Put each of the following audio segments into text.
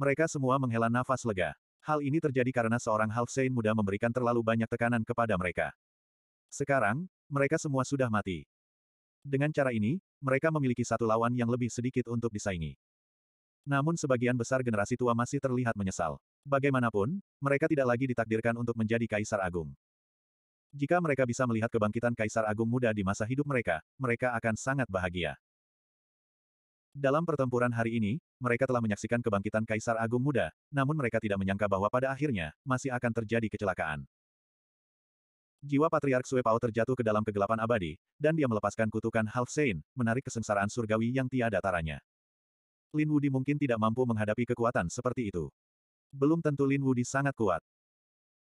Mereka semua menghela nafas lega. Hal ini terjadi karena seorang Half Saint muda memberikan terlalu banyak tekanan kepada mereka. Sekarang, mereka semua sudah mati. Dengan cara ini, mereka memiliki satu lawan yang lebih sedikit untuk disaingi. Namun sebagian besar generasi tua masih terlihat menyesal. Bagaimanapun, mereka tidak lagi ditakdirkan untuk menjadi Kaisar Agung. Jika mereka bisa melihat kebangkitan Kaisar Agung muda di masa hidup mereka, mereka akan sangat bahagia. Dalam pertempuran hari ini, mereka telah menyaksikan kebangkitan Kaisar Agung Muda, namun mereka tidak menyangka bahwa pada akhirnya, masih akan terjadi kecelakaan. Jiwa Patriark Sue Pao terjatuh ke dalam kegelapan abadi, dan dia melepaskan kutukan Half Sein, menarik kesengsaraan surgawi yang tiada taranya. Lin Wudi mungkin tidak mampu menghadapi kekuatan seperti itu. Belum tentu Lin Wudi sangat kuat.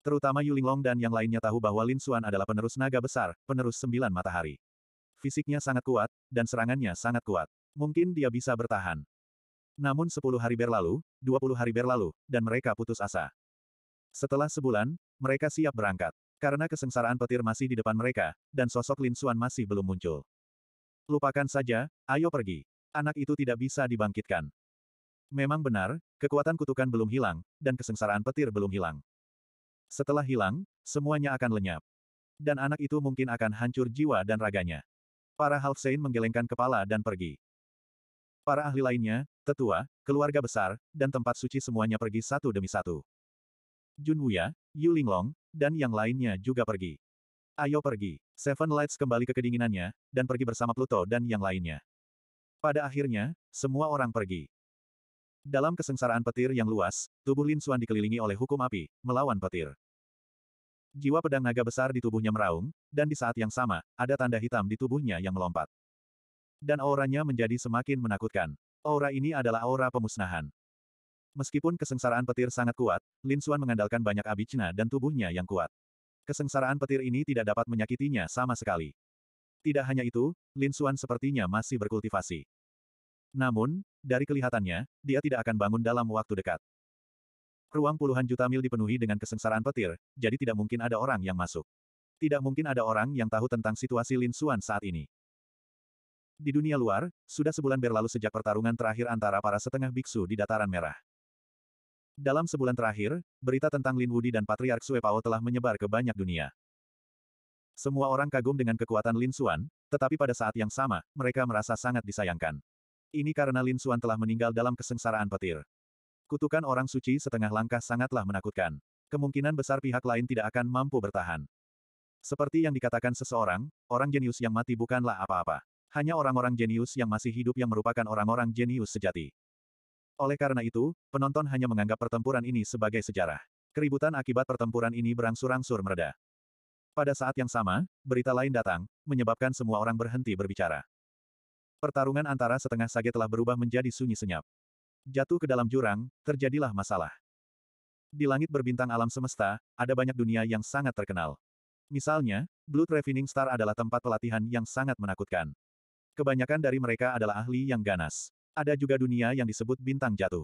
Terutama Long dan yang lainnya tahu bahwa Lin Xuan adalah penerus naga besar, penerus sembilan matahari. Fisiknya sangat kuat, dan serangannya sangat kuat. Mungkin dia bisa bertahan. Namun 10 hari berlalu, dua puluh hari berlalu, dan mereka putus asa. Setelah sebulan, mereka siap berangkat. Karena kesengsaraan petir masih di depan mereka, dan sosok Lin Xuan masih belum muncul. Lupakan saja, ayo pergi. Anak itu tidak bisa dibangkitkan. Memang benar, kekuatan kutukan belum hilang, dan kesengsaraan petir belum hilang. Setelah hilang, semuanya akan lenyap. Dan anak itu mungkin akan hancur jiwa dan raganya. Para Halfsein menggelengkan kepala dan pergi. Para ahli lainnya, tetua, keluarga besar, dan tempat suci semuanya pergi satu demi satu. Jun Wuya, Yu Linglong, dan yang lainnya juga pergi. Ayo pergi. Seven Lights kembali ke kedinginannya, dan pergi bersama Pluto dan yang lainnya. Pada akhirnya, semua orang pergi. Dalam kesengsaraan petir yang luas, tubuh Lin Xuan dikelilingi oleh hukum api, melawan petir. Jiwa pedang naga besar di tubuhnya meraung, dan di saat yang sama, ada tanda hitam di tubuhnya yang melompat dan auranya menjadi semakin menakutkan. Aura ini adalah aura pemusnahan. Meskipun kesengsaraan petir sangat kuat, Lin Xuan mengandalkan banyak abijna dan tubuhnya yang kuat. Kesengsaraan petir ini tidak dapat menyakitinya sama sekali. Tidak hanya itu, Lin Xuan sepertinya masih berkultivasi. Namun, dari kelihatannya, dia tidak akan bangun dalam waktu dekat. Ruang puluhan juta mil dipenuhi dengan kesengsaraan petir, jadi tidak mungkin ada orang yang masuk. Tidak mungkin ada orang yang tahu tentang situasi Lin Xuan saat ini. Di dunia luar, sudah sebulan berlalu sejak pertarungan terakhir antara para setengah biksu di dataran merah. Dalam sebulan terakhir, berita tentang Lin Wudi dan Patriark Sue Pao telah menyebar ke banyak dunia. Semua orang kagum dengan kekuatan Lin Xuan, tetapi pada saat yang sama, mereka merasa sangat disayangkan. Ini karena Lin Xuan telah meninggal dalam kesengsaraan petir. Kutukan orang suci setengah langkah sangatlah menakutkan. Kemungkinan besar pihak lain tidak akan mampu bertahan. Seperti yang dikatakan seseorang, orang jenius yang mati bukanlah apa-apa. Hanya orang-orang jenius yang masih hidup yang merupakan orang-orang jenius sejati. Oleh karena itu, penonton hanya menganggap pertempuran ini sebagai sejarah. Keributan akibat pertempuran ini berangsur-angsur mereda. Pada saat yang sama, berita lain datang, menyebabkan semua orang berhenti berbicara. Pertarungan antara setengah sage telah berubah menjadi sunyi senyap. Jatuh ke dalam jurang, terjadilah masalah. Di langit berbintang alam semesta, ada banyak dunia yang sangat terkenal. Misalnya, Blood Refining Star adalah tempat pelatihan yang sangat menakutkan. Kebanyakan dari mereka adalah ahli yang ganas. Ada juga dunia yang disebut bintang jatuh.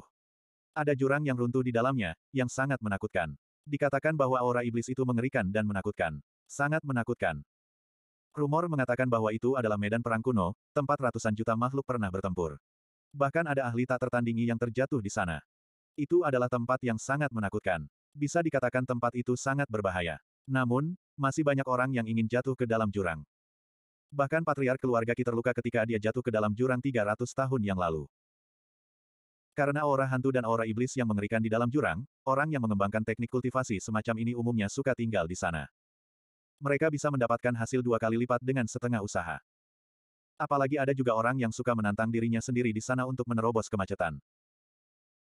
Ada jurang yang runtuh di dalamnya, yang sangat menakutkan. Dikatakan bahwa aura iblis itu mengerikan dan menakutkan. Sangat menakutkan. Rumor mengatakan bahwa itu adalah medan perang kuno, tempat ratusan juta makhluk pernah bertempur. Bahkan ada ahli tak tertandingi yang terjatuh di sana. Itu adalah tempat yang sangat menakutkan. Bisa dikatakan tempat itu sangat berbahaya. Namun, masih banyak orang yang ingin jatuh ke dalam jurang. Bahkan patriark keluarga Ki terluka ketika dia jatuh ke dalam jurang 300 tahun yang lalu. Karena aura hantu dan aura iblis yang mengerikan di dalam jurang, orang yang mengembangkan teknik kultivasi semacam ini umumnya suka tinggal di sana. Mereka bisa mendapatkan hasil dua kali lipat dengan setengah usaha. Apalagi ada juga orang yang suka menantang dirinya sendiri di sana untuk menerobos kemacetan.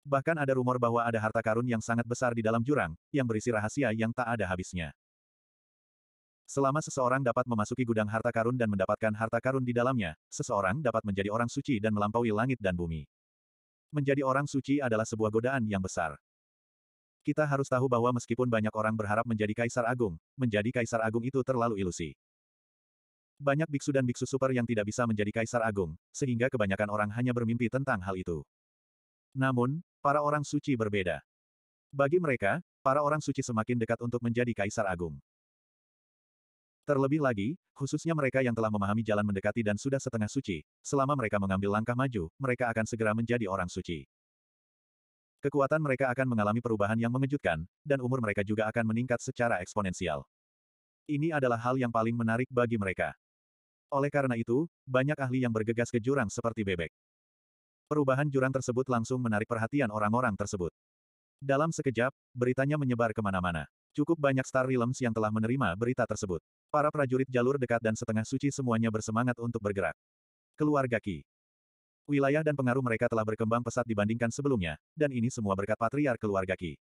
Bahkan ada rumor bahwa ada harta karun yang sangat besar di dalam jurang, yang berisi rahasia yang tak ada habisnya. Selama seseorang dapat memasuki gudang harta karun dan mendapatkan harta karun di dalamnya, seseorang dapat menjadi orang suci dan melampaui langit dan bumi. Menjadi orang suci adalah sebuah godaan yang besar. Kita harus tahu bahwa meskipun banyak orang berharap menjadi kaisar agung, menjadi kaisar agung itu terlalu ilusi. Banyak biksu dan biksu super yang tidak bisa menjadi kaisar agung, sehingga kebanyakan orang hanya bermimpi tentang hal itu. Namun, para orang suci berbeda. Bagi mereka, para orang suci semakin dekat untuk menjadi kaisar agung. Terlebih lagi, khususnya mereka yang telah memahami jalan mendekati dan sudah setengah suci, selama mereka mengambil langkah maju, mereka akan segera menjadi orang suci. Kekuatan mereka akan mengalami perubahan yang mengejutkan, dan umur mereka juga akan meningkat secara eksponensial. Ini adalah hal yang paling menarik bagi mereka. Oleh karena itu, banyak ahli yang bergegas ke jurang seperti bebek. Perubahan jurang tersebut langsung menarik perhatian orang-orang tersebut. Dalam sekejap, beritanya menyebar kemana-mana. Cukup banyak Star Realms yang telah menerima berita tersebut. Para prajurit jalur dekat dan setengah suci semuanya bersemangat untuk bergerak. Keluarga Ki. Wilayah dan pengaruh mereka telah berkembang pesat dibandingkan sebelumnya, dan ini semua berkat patriar keluarga Ki.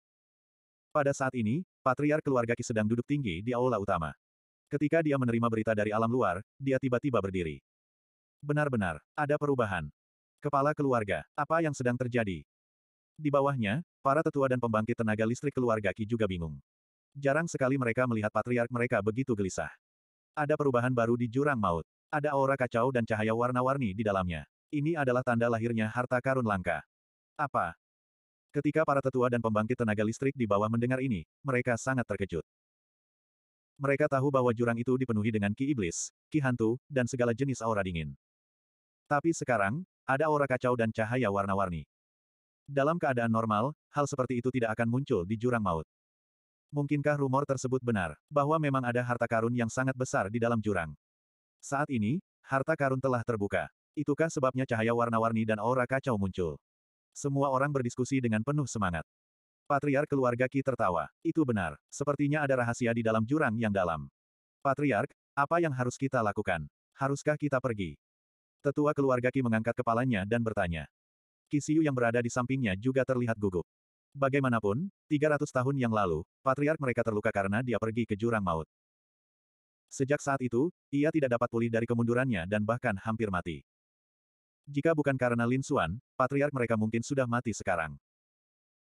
Pada saat ini, patriar keluarga Ki sedang duduk tinggi di aula utama. Ketika dia menerima berita dari alam luar, dia tiba-tiba berdiri. Benar-benar, ada perubahan. Kepala keluarga, apa yang sedang terjadi? Di bawahnya, para tetua dan pembangkit tenaga listrik keluarga Ki juga bingung. Jarang sekali mereka melihat patriark mereka begitu gelisah. Ada perubahan baru di jurang maut. Ada aura kacau dan cahaya warna-warni di dalamnya. Ini adalah tanda lahirnya harta karun langka. Apa? Ketika para tetua dan pembangkit tenaga listrik di bawah mendengar ini, mereka sangat terkejut. Mereka tahu bahwa jurang itu dipenuhi dengan ki iblis, ki hantu, dan segala jenis aura dingin. Tapi sekarang, ada aura kacau dan cahaya warna-warni. Dalam keadaan normal, hal seperti itu tidak akan muncul di jurang maut. Mungkinkah rumor tersebut benar, bahwa memang ada harta karun yang sangat besar di dalam jurang? Saat ini, harta karun telah terbuka. Itukah sebabnya cahaya warna-warni dan aura kacau muncul? Semua orang berdiskusi dengan penuh semangat. Patriark keluarga Ki tertawa. Itu benar, sepertinya ada rahasia di dalam jurang yang dalam. Patriark, apa yang harus kita lakukan? Haruskah kita pergi? Tetua keluarga Ki mengangkat kepalanya dan bertanya. Kisiu yang berada di sampingnya juga terlihat gugup. Bagaimanapun, 300 tahun yang lalu, patriark mereka terluka karena dia pergi ke jurang maut. Sejak saat itu, ia tidak dapat pulih dari kemundurannya dan bahkan hampir mati. Jika bukan karena Lin Xuan, patriark mereka mungkin sudah mati sekarang.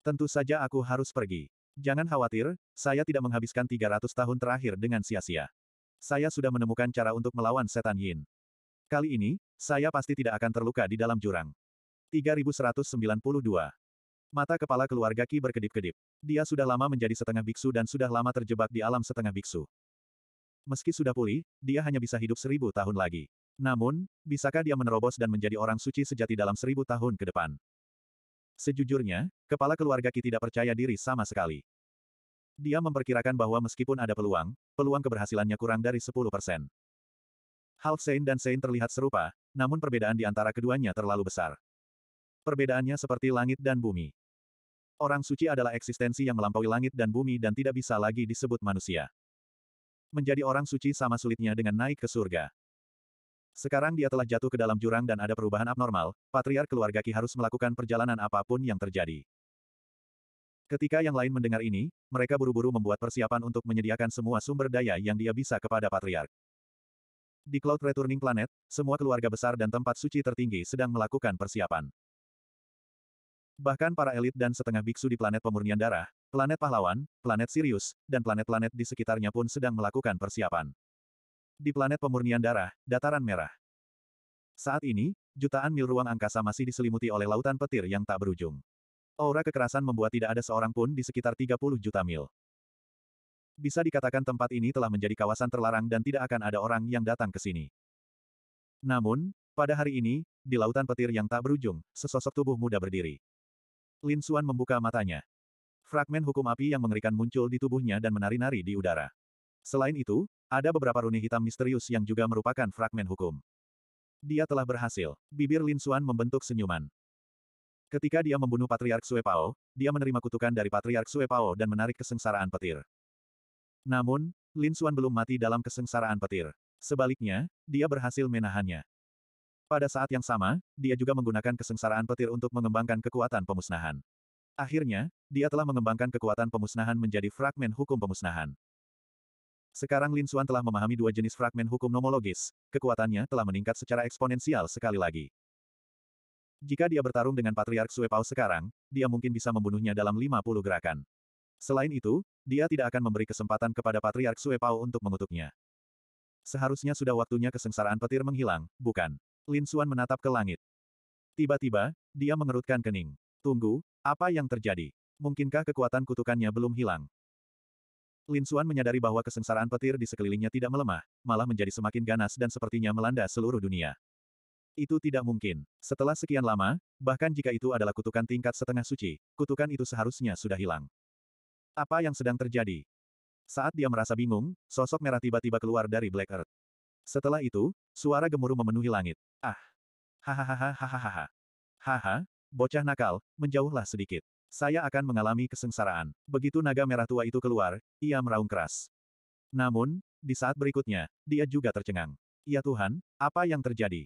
Tentu saja aku harus pergi. Jangan khawatir, saya tidak menghabiskan 300 tahun terakhir dengan sia-sia. Saya sudah menemukan cara untuk melawan setan Yin. Kali ini, saya pasti tidak akan terluka di dalam jurang. 3192 Mata kepala keluarga Ki berkedip-kedip. Dia sudah lama menjadi setengah biksu dan sudah lama terjebak di alam setengah biksu. Meski sudah pulih, dia hanya bisa hidup seribu tahun lagi. Namun, bisakah dia menerobos dan menjadi orang suci sejati dalam seribu tahun ke depan? Sejujurnya, kepala keluarga Ki tidak percaya diri sama sekali. Dia memperkirakan bahwa meskipun ada peluang, peluang keberhasilannya kurang dari 10 persen. Half Sein dan Sein terlihat serupa, namun perbedaan di antara keduanya terlalu besar. Perbedaannya seperti langit dan bumi. Orang suci adalah eksistensi yang melampaui langit dan bumi dan tidak bisa lagi disebut manusia. Menjadi orang suci sama sulitnya dengan naik ke surga. Sekarang dia telah jatuh ke dalam jurang dan ada perubahan abnormal, Patriar keluarga Ki harus melakukan perjalanan apapun yang terjadi. Ketika yang lain mendengar ini, mereka buru-buru membuat persiapan untuk menyediakan semua sumber daya yang dia bisa kepada Patriark. Di Cloud Returning Planet, semua keluarga besar dan tempat suci tertinggi sedang melakukan persiapan. Bahkan para elit dan setengah biksu di planet pemurnian darah, planet pahlawan, planet Sirius, dan planet-planet di sekitarnya pun sedang melakukan persiapan. Di planet pemurnian darah, dataran merah. Saat ini, jutaan mil ruang angkasa masih diselimuti oleh lautan petir yang tak berujung. Aura kekerasan membuat tidak ada seorang pun di sekitar 30 juta mil. Bisa dikatakan tempat ini telah menjadi kawasan terlarang dan tidak akan ada orang yang datang ke sini. Namun, pada hari ini, di lautan petir yang tak berujung, sesosok tubuh muda berdiri. Lin Xuan membuka matanya. Fragmen hukum api yang mengerikan muncul di tubuhnya dan menari-nari di udara. Selain itu, ada beberapa runi hitam misterius yang juga merupakan fragmen hukum. Dia telah berhasil. Bibir Lin Xuan membentuk senyuman. Ketika dia membunuh Patriark Sue Pao, dia menerima kutukan dari Patriark Sue Pao dan menarik kesengsaraan petir. Namun, Lin Xuan belum mati dalam kesengsaraan petir. Sebaliknya, dia berhasil menahannya. Pada saat yang sama, dia juga menggunakan kesengsaraan petir untuk mengembangkan kekuatan pemusnahan. Akhirnya, dia telah mengembangkan kekuatan pemusnahan menjadi fragmen hukum pemusnahan. Sekarang Lin Suan telah memahami dua jenis fragmen hukum nomologis, kekuatannya telah meningkat secara eksponensial sekali lagi. Jika dia bertarung dengan Patriark Sue Pao sekarang, dia mungkin bisa membunuhnya dalam 50 gerakan. Selain itu, dia tidak akan memberi kesempatan kepada Patriark Sue Pao untuk mengutuknya. Seharusnya sudah waktunya kesengsaraan petir menghilang, bukan? Lin Suan menatap ke langit. Tiba-tiba, dia mengerutkan kening. Tunggu, apa yang terjadi? Mungkinkah kekuatan kutukannya belum hilang? Lin Suan menyadari bahwa kesengsaraan petir di sekelilingnya tidak melemah, malah menjadi semakin ganas dan sepertinya melanda seluruh dunia. Itu tidak mungkin. Setelah sekian lama, bahkan jika itu adalah kutukan tingkat setengah suci, kutukan itu seharusnya sudah hilang. Apa yang sedang terjadi? Saat dia merasa bingung, sosok merah tiba-tiba keluar dari Black Earth. Setelah itu, suara gemuruh memenuhi langit. Ah! Hahaha, Haha, bocah nakal, menjauhlah sedikit. Saya akan mengalami kesengsaraan. Begitu naga merah tua itu keluar, ia meraung keras. Namun, di saat berikutnya, dia juga tercengang. Ya Tuhan, apa yang terjadi?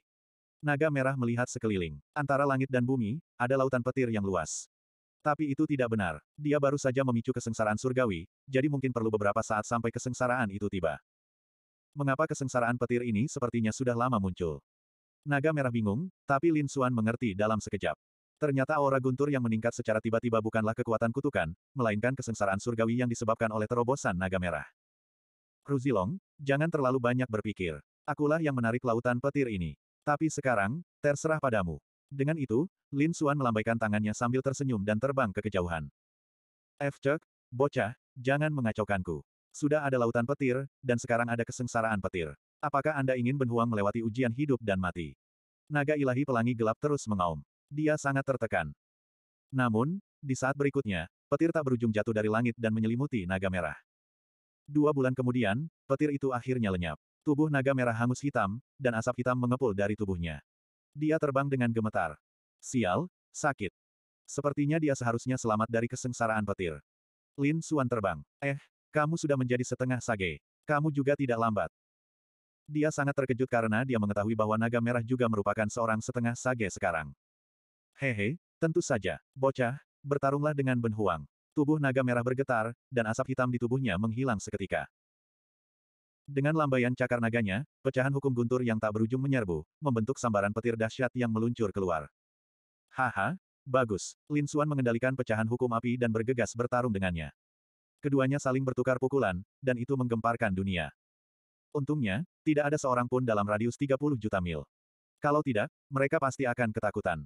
Naga merah melihat sekeliling. Antara langit dan bumi, ada lautan petir yang luas. Tapi itu tidak benar. Dia baru saja memicu kesengsaraan surgawi, jadi mungkin perlu beberapa saat sampai kesengsaraan itu tiba. Mengapa kesengsaraan petir ini sepertinya sudah lama muncul? Naga merah bingung, tapi Lin Xuan mengerti dalam sekejap. Ternyata aura guntur yang meningkat secara tiba-tiba bukanlah kekuatan kutukan, melainkan kesengsaraan surgawi yang disebabkan oleh terobosan naga merah. Ruzilong, jangan terlalu banyak berpikir. Akulah yang menarik lautan petir ini. Tapi sekarang, terserah padamu. Dengan itu, Lin Xuan melambaikan tangannya sambil tersenyum dan terbang ke kejauhan. F. Cek, bocah, jangan mengacaukanku. Sudah ada lautan petir, dan sekarang ada kesengsaraan petir. Apakah Anda ingin Benhuang melewati ujian hidup dan mati? Naga ilahi pelangi gelap terus mengaum. Dia sangat tertekan. Namun, di saat berikutnya, petir tak berujung jatuh dari langit dan menyelimuti naga merah. Dua bulan kemudian, petir itu akhirnya lenyap. Tubuh naga merah hangus hitam, dan asap hitam mengepul dari tubuhnya. Dia terbang dengan gemetar. Sial, sakit. Sepertinya dia seharusnya selamat dari kesengsaraan petir. Lin Suan terbang. Eh, kamu sudah menjadi setengah sage. Kamu juga tidak lambat. Dia sangat terkejut karena dia mengetahui bahwa naga merah juga merupakan seorang setengah sage sekarang. Hehe, tentu saja. Bocah, bertarunglah dengan Ben Huang. Tubuh naga merah bergetar, dan asap hitam di tubuhnya menghilang seketika. Dengan lambaian cakar naganya, pecahan hukum guntur yang tak berujung menyerbu, membentuk sambaran petir dahsyat yang meluncur keluar. Haha, bagus. Lin Suan mengendalikan pecahan hukum api dan bergegas bertarung dengannya. Keduanya saling bertukar pukulan, dan itu menggemparkan dunia. Untungnya, tidak ada seorang pun dalam radius 30 juta mil. Kalau tidak, mereka pasti akan ketakutan.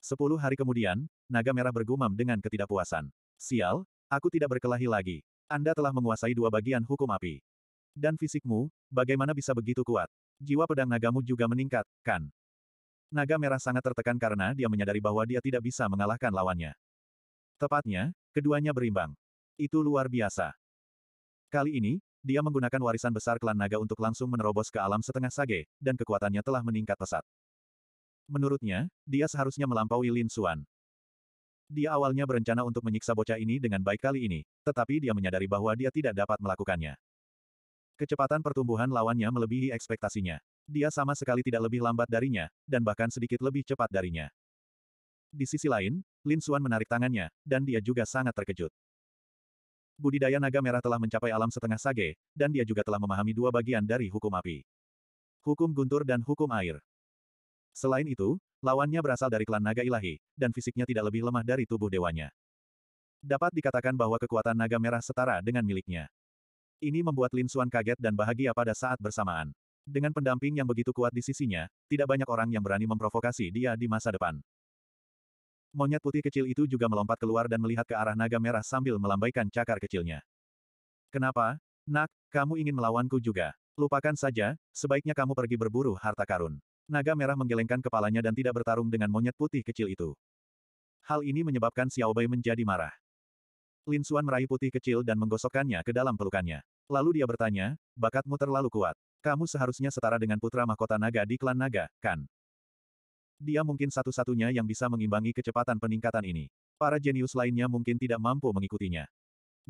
Sepuluh hari kemudian, naga merah bergumam dengan ketidakpuasan. Sial, aku tidak berkelahi lagi. Anda telah menguasai dua bagian hukum api. Dan fisikmu, bagaimana bisa begitu kuat? Jiwa pedang nagamu juga meningkat, kan? Naga merah sangat tertekan karena dia menyadari bahwa dia tidak bisa mengalahkan lawannya. Tepatnya, keduanya berimbang. Itu luar biasa. Kali ini, dia menggunakan warisan besar klan naga untuk langsung menerobos ke alam setengah sage, dan kekuatannya telah meningkat pesat. Menurutnya, dia seharusnya melampaui Lin Xuan. Dia awalnya berencana untuk menyiksa bocah ini dengan baik kali ini, tetapi dia menyadari bahwa dia tidak dapat melakukannya. Kecepatan pertumbuhan lawannya melebihi ekspektasinya. Dia sama sekali tidak lebih lambat darinya, dan bahkan sedikit lebih cepat darinya. Di sisi lain, Lin Xuan menarik tangannya, dan dia juga sangat terkejut budidaya naga merah telah mencapai alam setengah sage, dan dia juga telah memahami dua bagian dari hukum api. Hukum guntur dan hukum air. Selain itu, lawannya berasal dari klan naga ilahi, dan fisiknya tidak lebih lemah dari tubuh dewanya. Dapat dikatakan bahwa kekuatan naga merah setara dengan miliknya. Ini membuat Lin Xuan kaget dan bahagia pada saat bersamaan. Dengan pendamping yang begitu kuat di sisinya, tidak banyak orang yang berani memprovokasi dia di masa depan. Monyet putih kecil itu juga melompat keluar dan melihat ke arah naga merah sambil melambaikan cakar kecilnya. Kenapa? Nak, kamu ingin melawanku juga. Lupakan saja, sebaiknya kamu pergi berburu harta karun. Naga merah menggelengkan kepalanya dan tidak bertarung dengan monyet putih kecil itu. Hal ini menyebabkan Xiao Xiaobai menjadi marah. Lin Xuan meraih putih kecil dan menggosokkannya ke dalam pelukannya. Lalu dia bertanya, bakatmu terlalu kuat. Kamu seharusnya setara dengan putra mahkota naga di klan naga, kan? Dia mungkin satu-satunya yang bisa mengimbangi kecepatan peningkatan ini. Para jenius lainnya mungkin tidak mampu mengikutinya.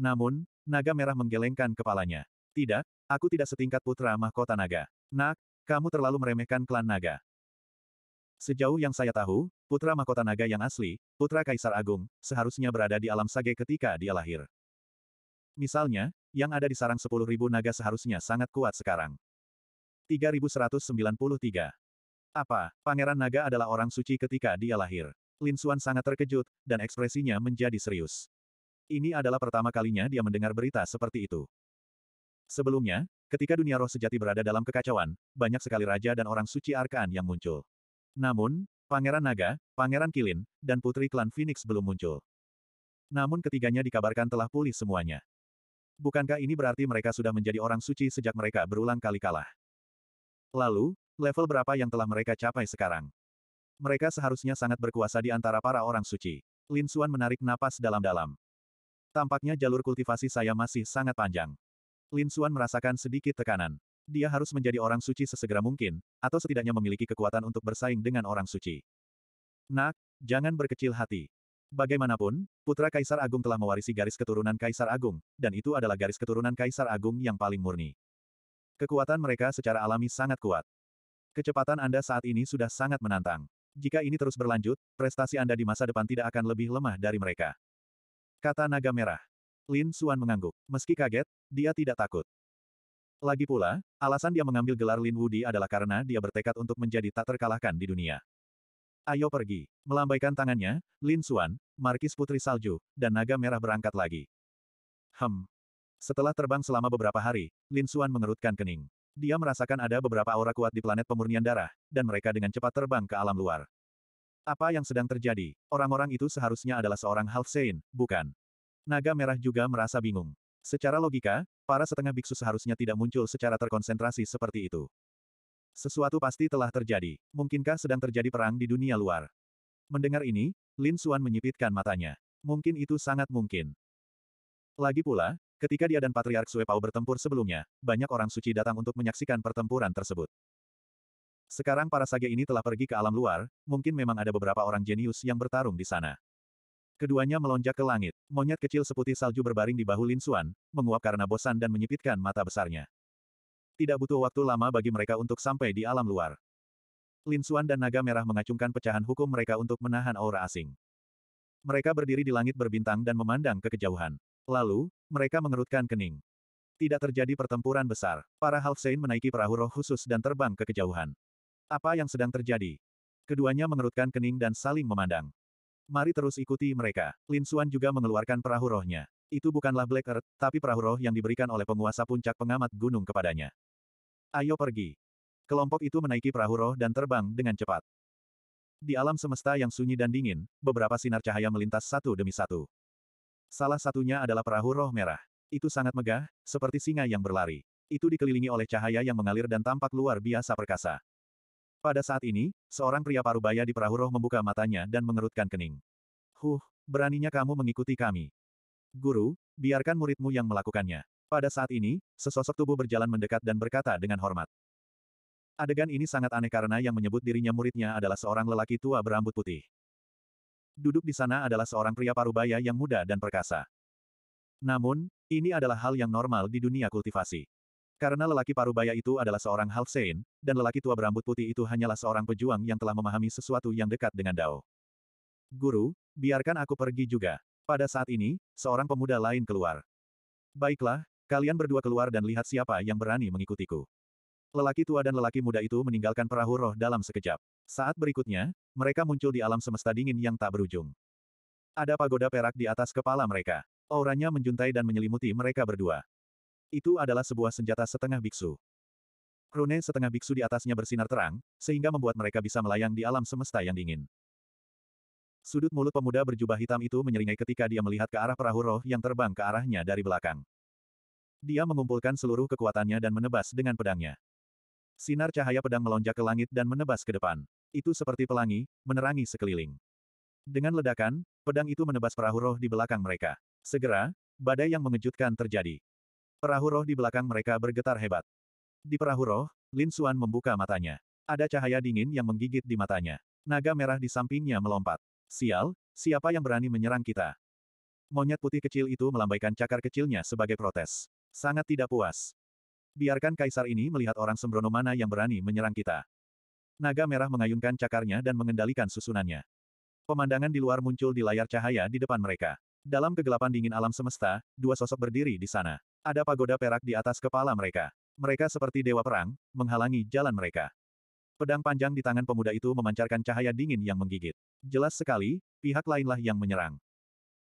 Namun, naga merah menggelengkan kepalanya. Tidak, aku tidak setingkat putra mahkota naga. Nak, kamu terlalu meremehkan klan naga. Sejauh yang saya tahu, putra mahkota naga yang asli, putra kaisar agung, seharusnya berada di alam sage ketika dia lahir. Misalnya, yang ada di sarang sepuluh ribu naga seharusnya sangat kuat sekarang. 3193 apa, Pangeran Naga adalah orang suci ketika dia lahir. Lin Suan sangat terkejut, dan ekspresinya menjadi serius. Ini adalah pertama kalinya dia mendengar berita seperti itu. Sebelumnya, ketika dunia roh sejati berada dalam kekacauan, banyak sekali raja dan orang suci arkaan yang muncul. Namun, Pangeran Naga, Pangeran Kilin, dan Putri Klan Phoenix belum muncul. Namun ketiganya dikabarkan telah pulih semuanya. Bukankah ini berarti mereka sudah menjadi orang suci sejak mereka berulang kali kalah? Lalu, Level berapa yang telah mereka capai sekarang? Mereka seharusnya sangat berkuasa di antara para orang suci. Lin Xuan menarik napas dalam-dalam. Tampaknya jalur kultivasi saya masih sangat panjang. Lin Xuan merasakan sedikit tekanan. Dia harus menjadi orang suci sesegera mungkin, atau setidaknya memiliki kekuatan untuk bersaing dengan orang suci. Nak, jangan berkecil hati. Bagaimanapun, putra Kaisar Agung telah mewarisi garis keturunan Kaisar Agung, dan itu adalah garis keturunan Kaisar Agung yang paling murni. Kekuatan mereka secara alami sangat kuat. Kecepatan Anda saat ini sudah sangat menantang. Jika ini terus berlanjut, prestasi Anda di masa depan tidak akan lebih lemah dari mereka. Kata naga merah. Lin Suan mengangguk. Meski kaget, dia tidak takut. Lagi pula, alasan dia mengambil gelar Lin Wudi adalah karena dia bertekad untuk menjadi tak terkalahkan di dunia. Ayo pergi. Melambaikan tangannya, Lin Suan, Markis Putri Salju, dan naga merah berangkat lagi. Hem. Setelah terbang selama beberapa hari, Lin Suan mengerutkan kening. Dia merasakan ada beberapa aura kuat di planet pemurnian darah, dan mereka dengan cepat terbang ke alam luar. Apa yang sedang terjadi? Orang-orang itu seharusnya adalah seorang Half Saint, bukan? Naga Merah juga merasa bingung. Secara logika, para setengah biksu seharusnya tidak muncul secara terkonsentrasi seperti itu. Sesuatu pasti telah terjadi. Mungkinkah sedang terjadi perang di dunia luar? Mendengar ini, Lin Xuan menyipitkan matanya. Mungkin itu sangat mungkin. Lagi pula, Ketika dia dan Patriark Suepao bertempur sebelumnya, banyak orang suci datang untuk menyaksikan pertempuran tersebut. Sekarang para sage ini telah pergi ke alam luar, mungkin memang ada beberapa orang jenius yang bertarung di sana. Keduanya melonjak ke langit, monyet kecil seputih salju berbaring di bahu Lin Xuan, menguap karena bosan dan menyipitkan mata besarnya. Tidak butuh waktu lama bagi mereka untuk sampai di alam luar. Lin Xuan dan Naga Merah mengacungkan pecahan hukum mereka untuk menahan aura asing. Mereka berdiri di langit berbintang dan memandang ke kejauhan. Lalu, mereka mengerutkan kening. Tidak terjadi pertempuran besar. Para Halfsein menaiki perahu roh khusus dan terbang ke kejauhan. Apa yang sedang terjadi? Keduanya mengerutkan kening dan saling memandang. Mari terus ikuti mereka. Lin Suan juga mengeluarkan perahu rohnya. Itu bukanlah Black Earth, tapi perahu roh yang diberikan oleh penguasa puncak pengamat gunung kepadanya. Ayo pergi. Kelompok itu menaiki perahu roh dan terbang dengan cepat. Di alam semesta yang sunyi dan dingin, beberapa sinar cahaya melintas satu demi satu. Salah satunya adalah perahu roh merah. Itu sangat megah, seperti singa yang berlari. Itu dikelilingi oleh cahaya yang mengalir dan tampak luar biasa perkasa. Pada saat ini, seorang pria parubaya di perahu roh membuka matanya dan mengerutkan kening. Huh, beraninya kamu mengikuti kami. Guru, biarkan muridmu yang melakukannya. Pada saat ini, sesosok tubuh berjalan mendekat dan berkata dengan hormat. Adegan ini sangat aneh karena yang menyebut dirinya muridnya adalah seorang lelaki tua berambut putih duduk di sana adalah seorang pria parubaya yang muda dan perkasa. Namun, ini adalah hal yang normal di dunia kultivasi. Karena lelaki parubaya itu adalah seorang half saint, dan lelaki tua berambut putih itu hanyalah seorang pejuang yang telah memahami sesuatu yang dekat dengan Dao. Guru, biarkan aku pergi juga. Pada saat ini, seorang pemuda lain keluar. Baiklah, kalian berdua keluar dan lihat siapa yang berani mengikutiku. Lelaki tua dan lelaki muda itu meninggalkan perahu roh dalam sekejap. Saat berikutnya, mereka muncul di alam semesta dingin yang tak berujung. Ada pagoda perak di atas kepala mereka. Auranya menjuntai dan menyelimuti mereka berdua. Itu adalah sebuah senjata setengah biksu. Rune setengah biksu di atasnya bersinar terang, sehingga membuat mereka bisa melayang di alam semesta yang dingin. Sudut mulut pemuda berjubah hitam itu menyeringai ketika dia melihat ke arah perahu roh yang terbang ke arahnya dari belakang. Dia mengumpulkan seluruh kekuatannya dan menebas dengan pedangnya. Sinar cahaya pedang melonjak ke langit dan menebas ke depan. Itu seperti pelangi, menerangi sekeliling. Dengan ledakan, pedang itu menebas perahu roh di belakang mereka. Segera, badai yang mengejutkan terjadi. Perahu roh di belakang mereka bergetar hebat. Di perahu roh, Lin Suan membuka matanya. Ada cahaya dingin yang menggigit di matanya. Naga merah di sampingnya melompat. Sial, siapa yang berani menyerang kita? Monyet putih kecil itu melambaikan cakar kecilnya sebagai protes. Sangat tidak puas. Biarkan kaisar ini melihat orang sembrono mana yang berani menyerang kita. Naga merah mengayunkan cakarnya dan mengendalikan susunannya. Pemandangan di luar muncul di layar cahaya di depan mereka. Dalam kegelapan dingin alam semesta, dua sosok berdiri di sana. Ada pagoda perak di atas kepala mereka. Mereka seperti dewa perang, menghalangi jalan mereka. Pedang panjang di tangan pemuda itu memancarkan cahaya dingin yang menggigit. Jelas sekali, pihak lainlah yang menyerang.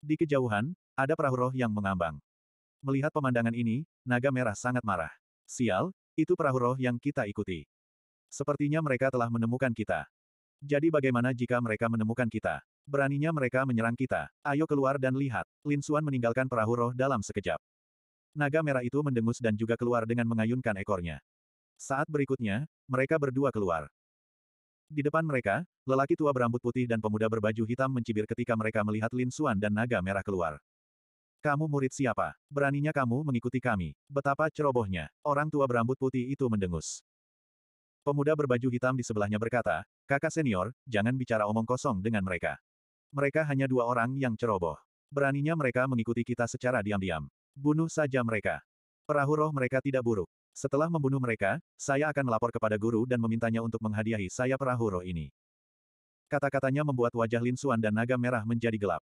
Di kejauhan, ada perahu roh yang mengambang. Melihat pemandangan ini, naga merah sangat marah. Sial, itu perahu roh yang kita ikuti. Sepertinya mereka telah menemukan kita. Jadi bagaimana jika mereka menemukan kita? Beraninya mereka menyerang kita. Ayo keluar dan lihat. Lin Xuan meninggalkan perahu roh dalam sekejap. Naga merah itu mendengus dan juga keluar dengan mengayunkan ekornya. Saat berikutnya, mereka berdua keluar. Di depan mereka, lelaki tua berambut putih dan pemuda berbaju hitam mencibir ketika mereka melihat Lin Xuan dan naga merah keluar. Kamu murid siapa? Beraninya kamu mengikuti kami. Betapa cerobohnya. Orang tua berambut putih itu mendengus. Pemuda berbaju hitam di sebelahnya berkata, kakak senior, jangan bicara omong kosong dengan mereka. Mereka hanya dua orang yang ceroboh. Beraninya mereka mengikuti kita secara diam-diam. Bunuh saja mereka. Perahu roh mereka tidak buruk. Setelah membunuh mereka, saya akan melapor kepada guru dan memintanya untuk menghadiahi saya perahu roh ini. Kata-katanya membuat wajah Lin Xuan dan naga merah menjadi gelap.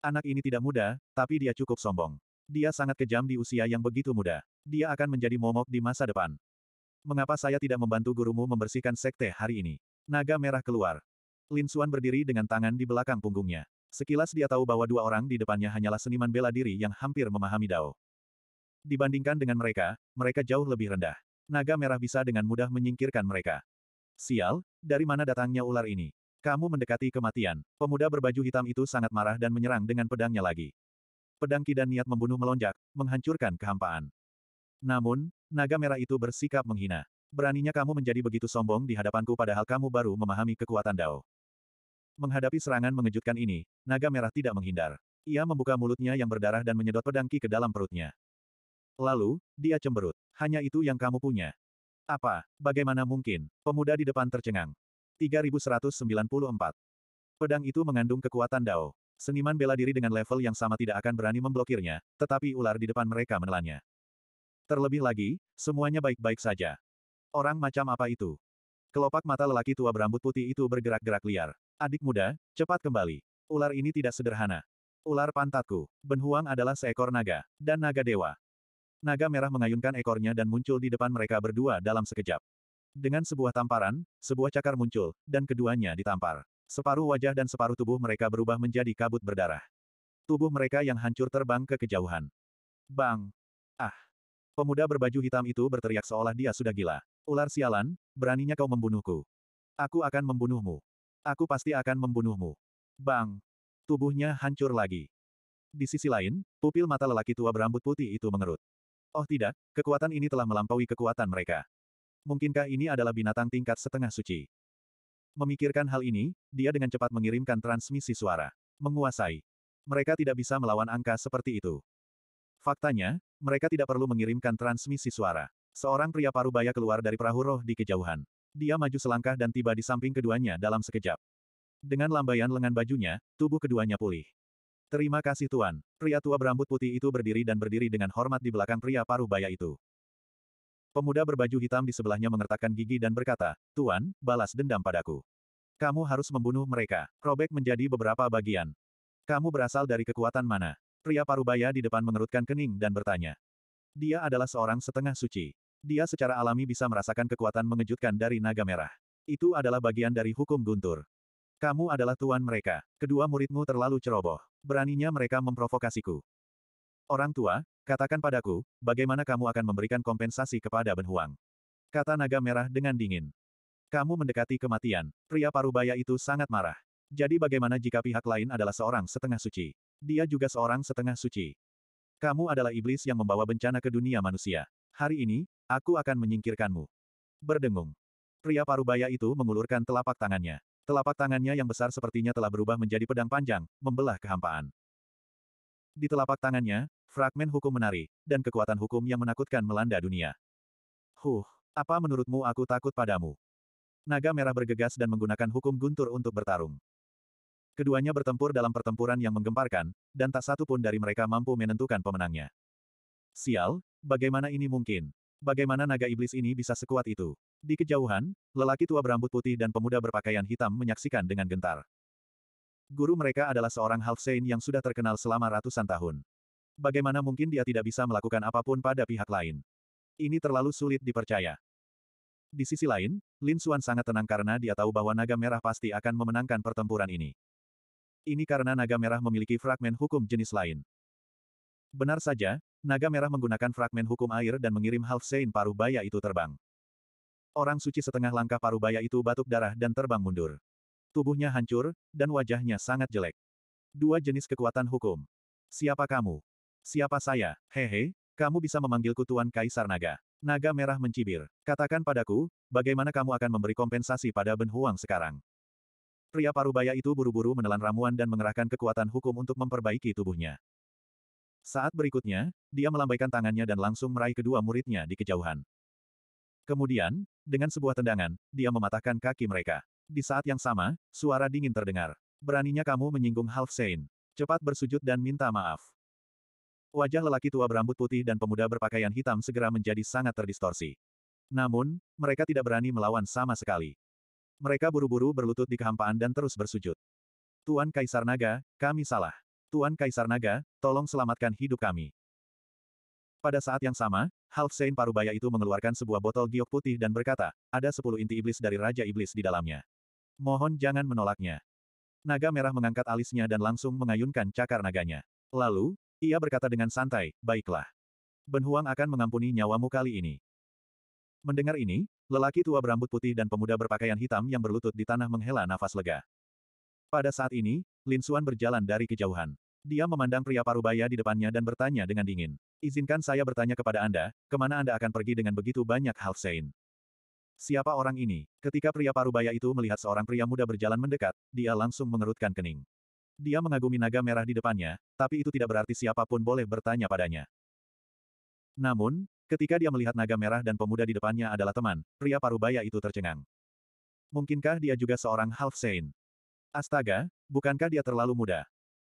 Anak ini tidak muda, tapi dia cukup sombong. Dia sangat kejam di usia yang begitu muda. Dia akan menjadi momok di masa depan. Mengapa saya tidak membantu gurumu membersihkan sekte hari ini? Naga merah keluar. Lin Xuan berdiri dengan tangan di belakang punggungnya. Sekilas dia tahu bahwa dua orang di depannya hanyalah seniman bela diri yang hampir memahami Dao. Dibandingkan dengan mereka, mereka jauh lebih rendah. Naga merah bisa dengan mudah menyingkirkan mereka. Sial, dari mana datangnya ular ini? Kamu mendekati kematian. Pemuda berbaju hitam itu sangat marah dan menyerang dengan pedangnya lagi. Pedang Kidan niat membunuh melonjak, menghancurkan kehampaan. Namun, naga merah itu bersikap menghina. Beraninya kamu menjadi begitu sombong di hadapanku padahal kamu baru memahami kekuatan Dao. Menghadapi serangan mengejutkan ini, naga merah tidak menghindar. Ia membuka mulutnya yang berdarah dan menyedot pedang Ki ke dalam perutnya. Lalu, dia cemberut. Hanya itu yang kamu punya. Apa, bagaimana mungkin? Pemuda di depan tercengang. 3194. Pedang itu mengandung kekuatan Dao. Seniman bela diri dengan level yang sama tidak akan berani memblokirnya, tetapi ular di depan mereka menelannya. Terlebih lagi, semuanya baik-baik saja. Orang macam apa itu? Kelopak mata lelaki tua berambut putih itu bergerak-gerak liar. Adik muda, cepat kembali. Ular ini tidak sederhana. Ular pantatku. Ben Huang adalah seekor naga, dan naga dewa. Naga merah mengayunkan ekornya dan muncul di depan mereka berdua dalam sekejap. Dengan sebuah tamparan, sebuah cakar muncul, dan keduanya ditampar. Separuh wajah dan separuh tubuh mereka berubah menjadi kabut berdarah. Tubuh mereka yang hancur terbang ke kejauhan. Bang! Ah! Pemuda berbaju hitam itu berteriak seolah dia sudah gila. Ular sialan, beraninya kau membunuhku. Aku akan membunuhmu. Aku pasti akan membunuhmu. Bang! Tubuhnya hancur lagi. Di sisi lain, pupil mata lelaki tua berambut putih itu mengerut. Oh tidak, kekuatan ini telah melampaui kekuatan mereka. Mungkinkah ini adalah binatang tingkat setengah suci? Memikirkan hal ini, dia dengan cepat mengirimkan transmisi suara. Menguasai. Mereka tidak bisa melawan angka seperti itu. Faktanya, mereka tidak perlu mengirimkan transmisi suara. Seorang pria parubaya keluar dari perahu roh di kejauhan. Dia maju selangkah dan tiba di samping keduanya dalam sekejap. Dengan lambaian lengan bajunya, tubuh keduanya pulih. Terima kasih Tuan. Pria tua berambut putih itu berdiri dan berdiri dengan hormat di belakang pria parubaya itu. Pemuda berbaju hitam di sebelahnya mengertakkan gigi dan berkata, Tuan, balas dendam padaku. Kamu harus membunuh mereka. Robek menjadi beberapa bagian. Kamu berasal dari kekuatan mana? Pria parubaya di depan mengerutkan kening dan bertanya. Dia adalah seorang setengah suci. Dia secara alami bisa merasakan kekuatan mengejutkan dari naga merah. Itu adalah bagian dari hukum guntur. Kamu adalah tuan mereka. Kedua muridmu terlalu ceroboh. Beraninya mereka memprovokasiku. Orang tua, katakan padaku, bagaimana kamu akan memberikan kompensasi kepada Benhuang. Kata naga merah dengan dingin. Kamu mendekati kematian. Pria parubaya itu sangat marah. Jadi bagaimana jika pihak lain adalah seorang setengah suci? Dia juga seorang setengah suci. Kamu adalah iblis yang membawa bencana ke dunia manusia. Hari ini, aku akan menyingkirkanmu. Berdengung. Pria parubaya itu mengulurkan telapak tangannya. Telapak tangannya yang besar sepertinya telah berubah menjadi pedang panjang, membelah kehampaan. Di telapak tangannya, fragmen hukum menari, dan kekuatan hukum yang menakutkan melanda dunia. Huh, apa menurutmu aku takut padamu? Naga merah bergegas dan menggunakan hukum guntur untuk bertarung. Keduanya bertempur dalam pertempuran yang menggemparkan, dan tak satu pun dari mereka mampu menentukan pemenangnya. Sial, bagaimana ini mungkin? Bagaimana naga iblis ini bisa sekuat itu? Di kejauhan, lelaki tua berambut putih dan pemuda berpakaian hitam menyaksikan dengan gentar. Guru mereka adalah seorang half saint yang sudah terkenal selama ratusan tahun. Bagaimana mungkin dia tidak bisa melakukan apapun pada pihak lain? Ini terlalu sulit dipercaya. Di sisi lain, Lin Xuan sangat tenang karena dia tahu bahwa naga merah pasti akan memenangkan pertempuran ini. Ini karena naga merah memiliki fragmen hukum jenis lain. Benar saja, naga merah menggunakan fragmen hukum air dan mengirim Half Halfsein Baya itu terbang. Orang suci setengah langkah Baya itu batuk darah dan terbang mundur. Tubuhnya hancur, dan wajahnya sangat jelek. Dua jenis kekuatan hukum. Siapa kamu? Siapa saya? Hehe, kamu bisa memanggilku Tuan Kaisar Naga. Naga merah mencibir. Katakan padaku, bagaimana kamu akan memberi kompensasi pada Ben Huang sekarang? Pria parubaya itu buru-buru menelan ramuan dan mengerahkan kekuatan hukum untuk memperbaiki tubuhnya. Saat berikutnya, dia melambaikan tangannya dan langsung meraih kedua muridnya di kejauhan. Kemudian, dengan sebuah tendangan, dia mematahkan kaki mereka. Di saat yang sama, suara dingin terdengar. Beraninya kamu menyinggung Half Halfsein. Cepat bersujud dan minta maaf. Wajah lelaki tua berambut putih dan pemuda berpakaian hitam segera menjadi sangat terdistorsi. Namun, mereka tidak berani melawan sama sekali. Mereka buru-buru berlutut di kehampaan dan terus bersujud. Tuan Kaisar Naga, kami salah. Tuan Kaisar Naga, tolong selamatkan hidup kami. Pada saat yang sama, Half Saint Parubaya itu mengeluarkan sebuah botol giok putih dan berkata, ada sepuluh inti iblis dari Raja Iblis di dalamnya. Mohon jangan menolaknya. Naga merah mengangkat alisnya dan langsung mengayunkan cakar naganya. Lalu, ia berkata dengan santai, baiklah. Benhuang akan mengampuni nyawamu kali ini. Mendengar ini, lelaki tua berambut putih dan pemuda berpakaian hitam yang berlutut di tanah menghela nafas lega. Pada saat ini, Lin Suan berjalan dari kejauhan. Dia memandang pria parubaya di depannya dan bertanya dengan dingin. Izinkan saya bertanya kepada Anda, kemana Anda akan pergi dengan begitu banyak sein? Siapa orang ini? Ketika pria parubaya itu melihat seorang pria muda berjalan mendekat, dia langsung mengerutkan kening. Dia mengagumi naga merah di depannya, tapi itu tidak berarti siapapun boleh bertanya padanya. Namun, Ketika dia melihat naga merah dan pemuda di depannya adalah teman, pria parubaya itu tercengang. Mungkinkah dia juga seorang half saint? Astaga, bukankah dia terlalu muda?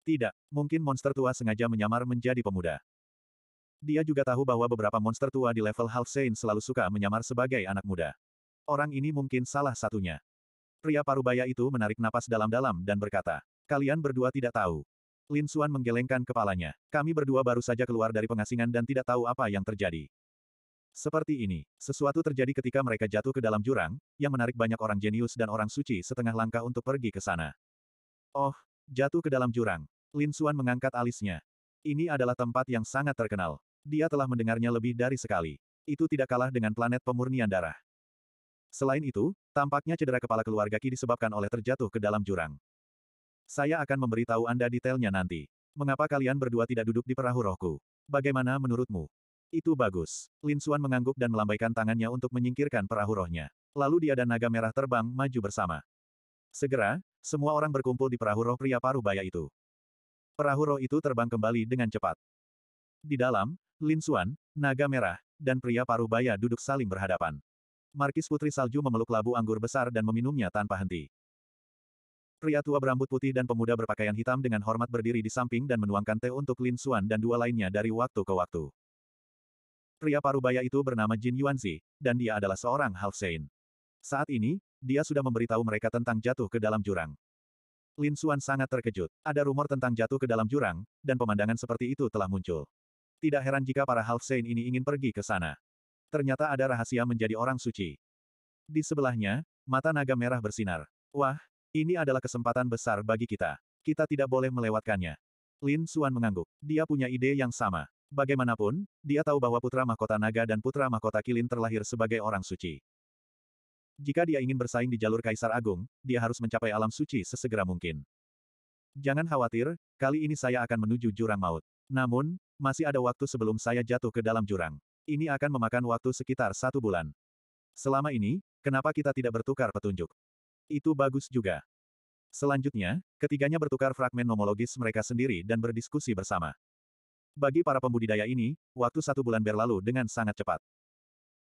Tidak, mungkin monster tua sengaja menyamar menjadi pemuda. Dia juga tahu bahwa beberapa monster tua di level half saint selalu suka menyamar sebagai anak muda. Orang ini mungkin salah satunya. Pria parubaya itu menarik napas dalam-dalam dan berkata, Kalian berdua tidak tahu. Lin Xuan menggelengkan kepalanya. Kami berdua baru saja keluar dari pengasingan dan tidak tahu apa yang terjadi. Seperti ini, sesuatu terjadi ketika mereka jatuh ke dalam jurang, yang menarik banyak orang jenius dan orang suci setengah langkah untuk pergi ke sana. Oh, jatuh ke dalam jurang. Lin Xuan mengangkat alisnya. Ini adalah tempat yang sangat terkenal. Dia telah mendengarnya lebih dari sekali. Itu tidak kalah dengan planet pemurnian darah. Selain itu, tampaknya cedera kepala keluarga Ki disebabkan oleh terjatuh ke dalam jurang. Saya akan memberitahu Anda detailnya nanti. Mengapa kalian berdua tidak duduk di perahu rohku? Bagaimana menurutmu? Itu bagus. Lin Xuan mengangguk dan melambaikan tangannya untuk menyingkirkan perahu rohnya. Lalu dia dan naga merah terbang maju bersama. Segera, semua orang berkumpul di perahu roh pria paruh baya itu. Perahu roh itu terbang kembali dengan cepat. Di dalam, Lin Xuan, naga merah, dan pria paruh baya duduk saling berhadapan. Markis Putri Salju memeluk labu anggur besar dan meminumnya tanpa henti. Pria tua berambut putih dan pemuda berpakaian hitam dengan hormat berdiri di samping dan menuangkan teh untuk Lin Xuan dan dua lainnya dari waktu ke waktu. Pria parubaya itu bernama Jin Yuanzi, dan dia adalah seorang half -saint. Saat ini, dia sudah memberitahu mereka tentang jatuh ke dalam jurang. Lin Xuan sangat terkejut. Ada rumor tentang jatuh ke dalam jurang, dan pemandangan seperti itu telah muncul. Tidak heran jika para half saint ini ingin pergi ke sana. Ternyata ada rahasia menjadi orang suci. Di sebelahnya, mata naga merah bersinar. Wah, ini adalah kesempatan besar bagi kita. Kita tidak boleh melewatkannya. Lin Xuan mengangguk. Dia punya ide yang sama. Bagaimanapun, dia tahu bahwa putra mahkota naga dan putra mahkota kilin terlahir sebagai orang suci. Jika dia ingin bersaing di jalur Kaisar Agung, dia harus mencapai alam suci sesegera mungkin. Jangan khawatir, kali ini saya akan menuju jurang maut. Namun, masih ada waktu sebelum saya jatuh ke dalam jurang. Ini akan memakan waktu sekitar satu bulan. Selama ini, kenapa kita tidak bertukar petunjuk? Itu bagus juga. Selanjutnya, ketiganya bertukar fragmen nomologis mereka sendiri dan berdiskusi bersama. Bagi para pembudidaya ini, waktu satu bulan berlalu dengan sangat cepat.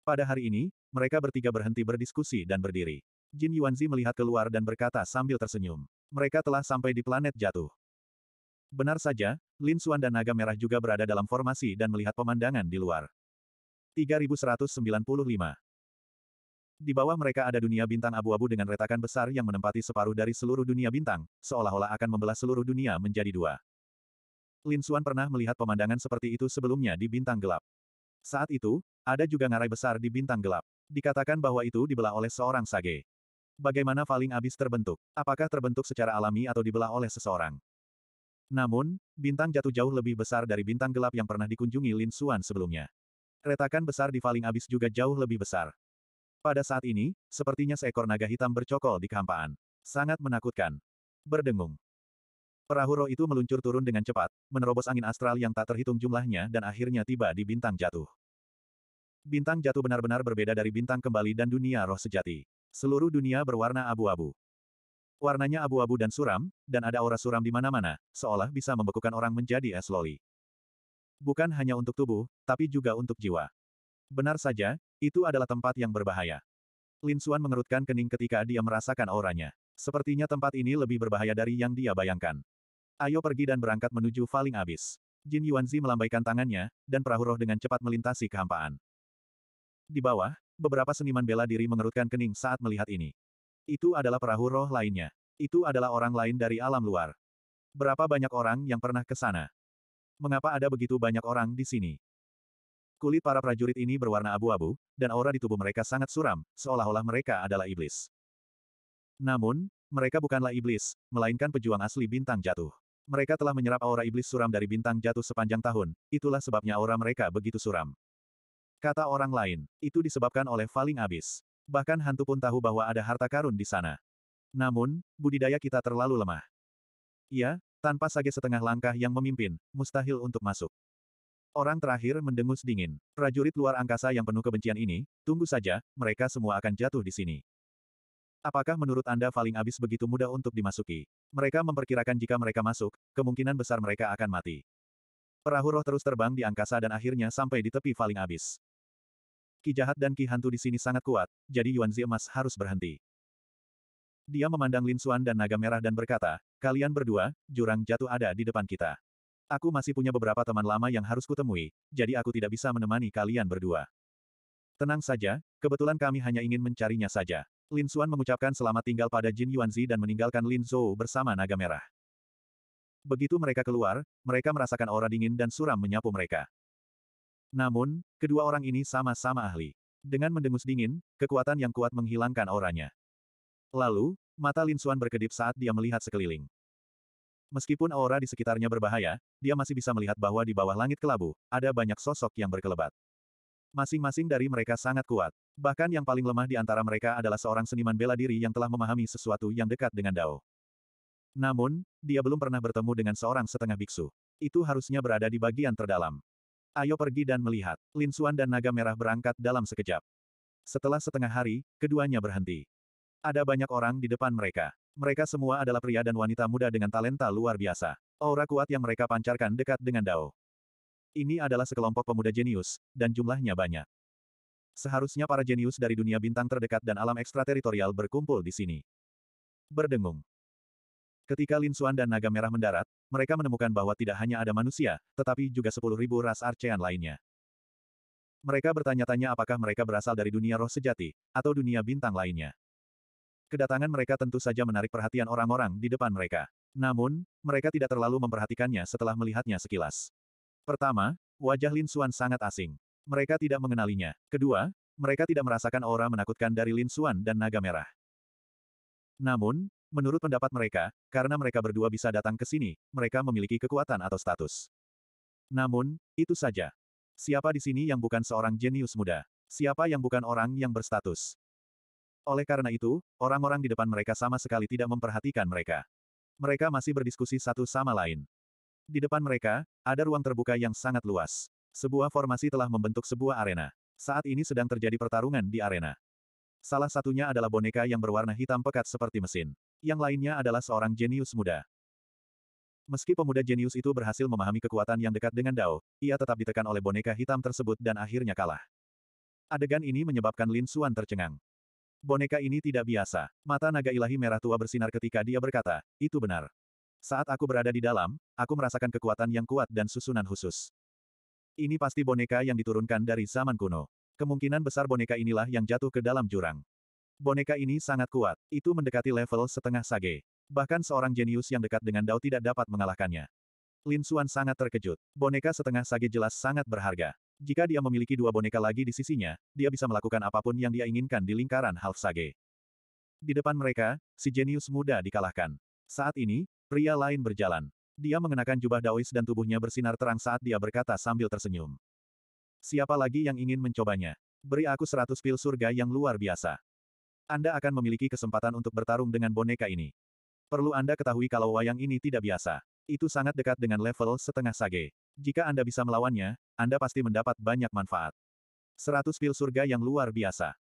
Pada hari ini, mereka bertiga berhenti berdiskusi dan berdiri. Jin Yuanzi melihat keluar dan berkata sambil tersenyum. Mereka telah sampai di planet jatuh. Benar saja, Lin Xuan dan Naga Merah juga berada dalam formasi dan melihat pemandangan di luar. 3195 Di bawah mereka ada dunia bintang abu-abu dengan retakan besar yang menempati separuh dari seluruh dunia bintang, seolah-olah akan membelah seluruh dunia menjadi dua. Lin Xuan pernah melihat pemandangan seperti itu sebelumnya di Bintang Gelap. Saat itu, ada juga ngarai besar di Bintang Gelap. Dikatakan bahwa itu dibelah oleh seorang sage. Bagaimana paling abis terbentuk? Apakah terbentuk secara alami atau dibelah oleh seseorang? Namun, bintang jatuh jauh lebih besar dari bintang gelap yang pernah dikunjungi Lin Xuan sebelumnya. Retakan besar di paling abis juga jauh lebih besar. Pada saat ini, sepertinya seekor naga hitam bercokol di kehampaan. Sangat menakutkan. Berdengung. Perahu roh itu meluncur turun dengan cepat, menerobos angin astral yang tak terhitung jumlahnya dan akhirnya tiba di bintang jatuh. Bintang jatuh benar-benar berbeda dari bintang kembali dan dunia roh sejati. Seluruh dunia berwarna abu-abu. Warnanya abu-abu dan suram, dan ada aura suram di mana-mana, seolah bisa membekukan orang menjadi es loli. Bukan hanya untuk tubuh, tapi juga untuk jiwa. Benar saja, itu adalah tempat yang berbahaya. Lin Suan mengerutkan kening ketika dia merasakan auranya. Sepertinya tempat ini lebih berbahaya dari yang dia bayangkan. Ayo pergi dan berangkat menuju Faling Abis. Jin Yuanzi melambaikan tangannya, dan perahu roh dengan cepat melintasi kehampaan. Di bawah, beberapa seniman bela diri mengerutkan kening saat melihat ini. Itu adalah perahu roh lainnya. Itu adalah orang lain dari alam luar. Berapa banyak orang yang pernah ke sana? Mengapa ada begitu banyak orang di sini? Kulit para prajurit ini berwarna abu-abu, dan aura di tubuh mereka sangat suram, seolah-olah mereka adalah iblis. Namun, mereka bukanlah iblis, melainkan pejuang asli bintang jatuh. Mereka telah menyerap aura iblis suram dari bintang jatuh sepanjang tahun, itulah sebabnya aura mereka begitu suram. Kata orang lain, itu disebabkan oleh Faling Abis. Bahkan hantu pun tahu bahwa ada harta karun di sana. Namun, budidaya kita terlalu lemah. Ya, tanpa sage setengah langkah yang memimpin, mustahil untuk masuk. Orang terakhir mendengus dingin. Prajurit luar angkasa yang penuh kebencian ini, tunggu saja, mereka semua akan jatuh di sini. Apakah menurut Anda paling abis begitu mudah untuk dimasuki? Mereka memperkirakan jika mereka masuk, kemungkinan besar mereka akan mati. Perahu roh terus terbang di angkasa dan akhirnya sampai di tepi paling abis. Ki jahat dan ki hantu di sini sangat kuat, jadi Yuan Zi emas harus berhenti. Dia memandang Lin Xuan dan Naga Merah dan berkata, kalian berdua, jurang jatuh ada di depan kita. Aku masih punya beberapa teman lama yang harus kutemui, jadi aku tidak bisa menemani kalian berdua. Tenang saja, kebetulan kami hanya ingin mencarinya saja. Lin Xuan mengucapkan selamat tinggal pada Jin Yuanzi dan meninggalkan Lin Zhou bersama naga merah. Begitu mereka keluar, mereka merasakan aura dingin dan suram menyapu mereka. Namun, kedua orang ini sama-sama ahli. Dengan mendengus dingin, kekuatan yang kuat menghilangkan auranya. Lalu, mata Lin Xuan berkedip saat dia melihat sekeliling. Meskipun aura di sekitarnya berbahaya, dia masih bisa melihat bahwa di bawah langit kelabu, ada banyak sosok yang berkelebat. Masing-masing dari mereka sangat kuat. Bahkan yang paling lemah di antara mereka adalah seorang seniman bela diri yang telah memahami sesuatu yang dekat dengan Dao. Namun, dia belum pernah bertemu dengan seorang setengah biksu. Itu harusnya berada di bagian terdalam. Ayo pergi dan melihat. Lin Xuan dan Naga Merah berangkat dalam sekejap. Setelah setengah hari, keduanya berhenti. Ada banyak orang di depan mereka. Mereka semua adalah pria dan wanita muda dengan talenta luar biasa. Aura kuat yang mereka pancarkan dekat dengan Dao. Ini adalah sekelompok pemuda jenius, dan jumlahnya banyak. Seharusnya para jenius dari dunia bintang terdekat dan alam ekstrateritorial berkumpul di sini. Berdengung. Ketika Lin Xuan dan Naga Merah mendarat, mereka menemukan bahwa tidak hanya ada manusia, tetapi juga 10.000 ras Archean lainnya. Mereka bertanya-tanya apakah mereka berasal dari dunia roh sejati, atau dunia bintang lainnya. Kedatangan mereka tentu saja menarik perhatian orang-orang di depan mereka. Namun, mereka tidak terlalu memperhatikannya setelah melihatnya sekilas. Pertama, wajah Lin Xuan sangat asing. Mereka tidak mengenalinya. Kedua, mereka tidak merasakan aura menakutkan dari Lin Xuan dan naga merah. Namun, menurut pendapat mereka, karena mereka berdua bisa datang ke sini, mereka memiliki kekuatan atau status. Namun, itu saja. Siapa di sini yang bukan seorang jenius muda? Siapa yang bukan orang yang berstatus? Oleh karena itu, orang-orang di depan mereka sama sekali tidak memperhatikan mereka. Mereka masih berdiskusi satu sama lain. Di depan mereka, ada ruang terbuka yang sangat luas. Sebuah formasi telah membentuk sebuah arena. Saat ini sedang terjadi pertarungan di arena. Salah satunya adalah boneka yang berwarna hitam pekat seperti mesin. Yang lainnya adalah seorang jenius muda. Meski pemuda jenius itu berhasil memahami kekuatan yang dekat dengan Dao, ia tetap ditekan oleh boneka hitam tersebut dan akhirnya kalah. Adegan ini menyebabkan Lin Xuan tercengang. Boneka ini tidak biasa. Mata naga ilahi merah tua bersinar ketika dia berkata, itu benar. Saat aku berada di dalam, aku merasakan kekuatan yang kuat dan susunan khusus. Ini pasti boneka yang diturunkan dari zaman kuno. Kemungkinan besar boneka inilah yang jatuh ke dalam jurang. Boneka ini sangat kuat, itu mendekati level setengah sage. Bahkan seorang jenius yang dekat dengan Dao tidak dapat mengalahkannya. Lin Xuan sangat terkejut. Boneka setengah sage jelas sangat berharga. Jika dia memiliki dua boneka lagi di sisinya, dia bisa melakukan apapun yang dia inginkan di lingkaran half sage. Di depan mereka, si jenius muda dikalahkan. Saat ini, Pria lain berjalan. Dia mengenakan jubah daois dan tubuhnya bersinar terang saat dia berkata sambil tersenyum. Siapa lagi yang ingin mencobanya? Beri aku seratus pil surga yang luar biasa. Anda akan memiliki kesempatan untuk bertarung dengan boneka ini. Perlu Anda ketahui kalau wayang ini tidak biasa. Itu sangat dekat dengan level setengah sage. Jika Anda bisa melawannya, Anda pasti mendapat banyak manfaat. Seratus pil surga yang luar biasa.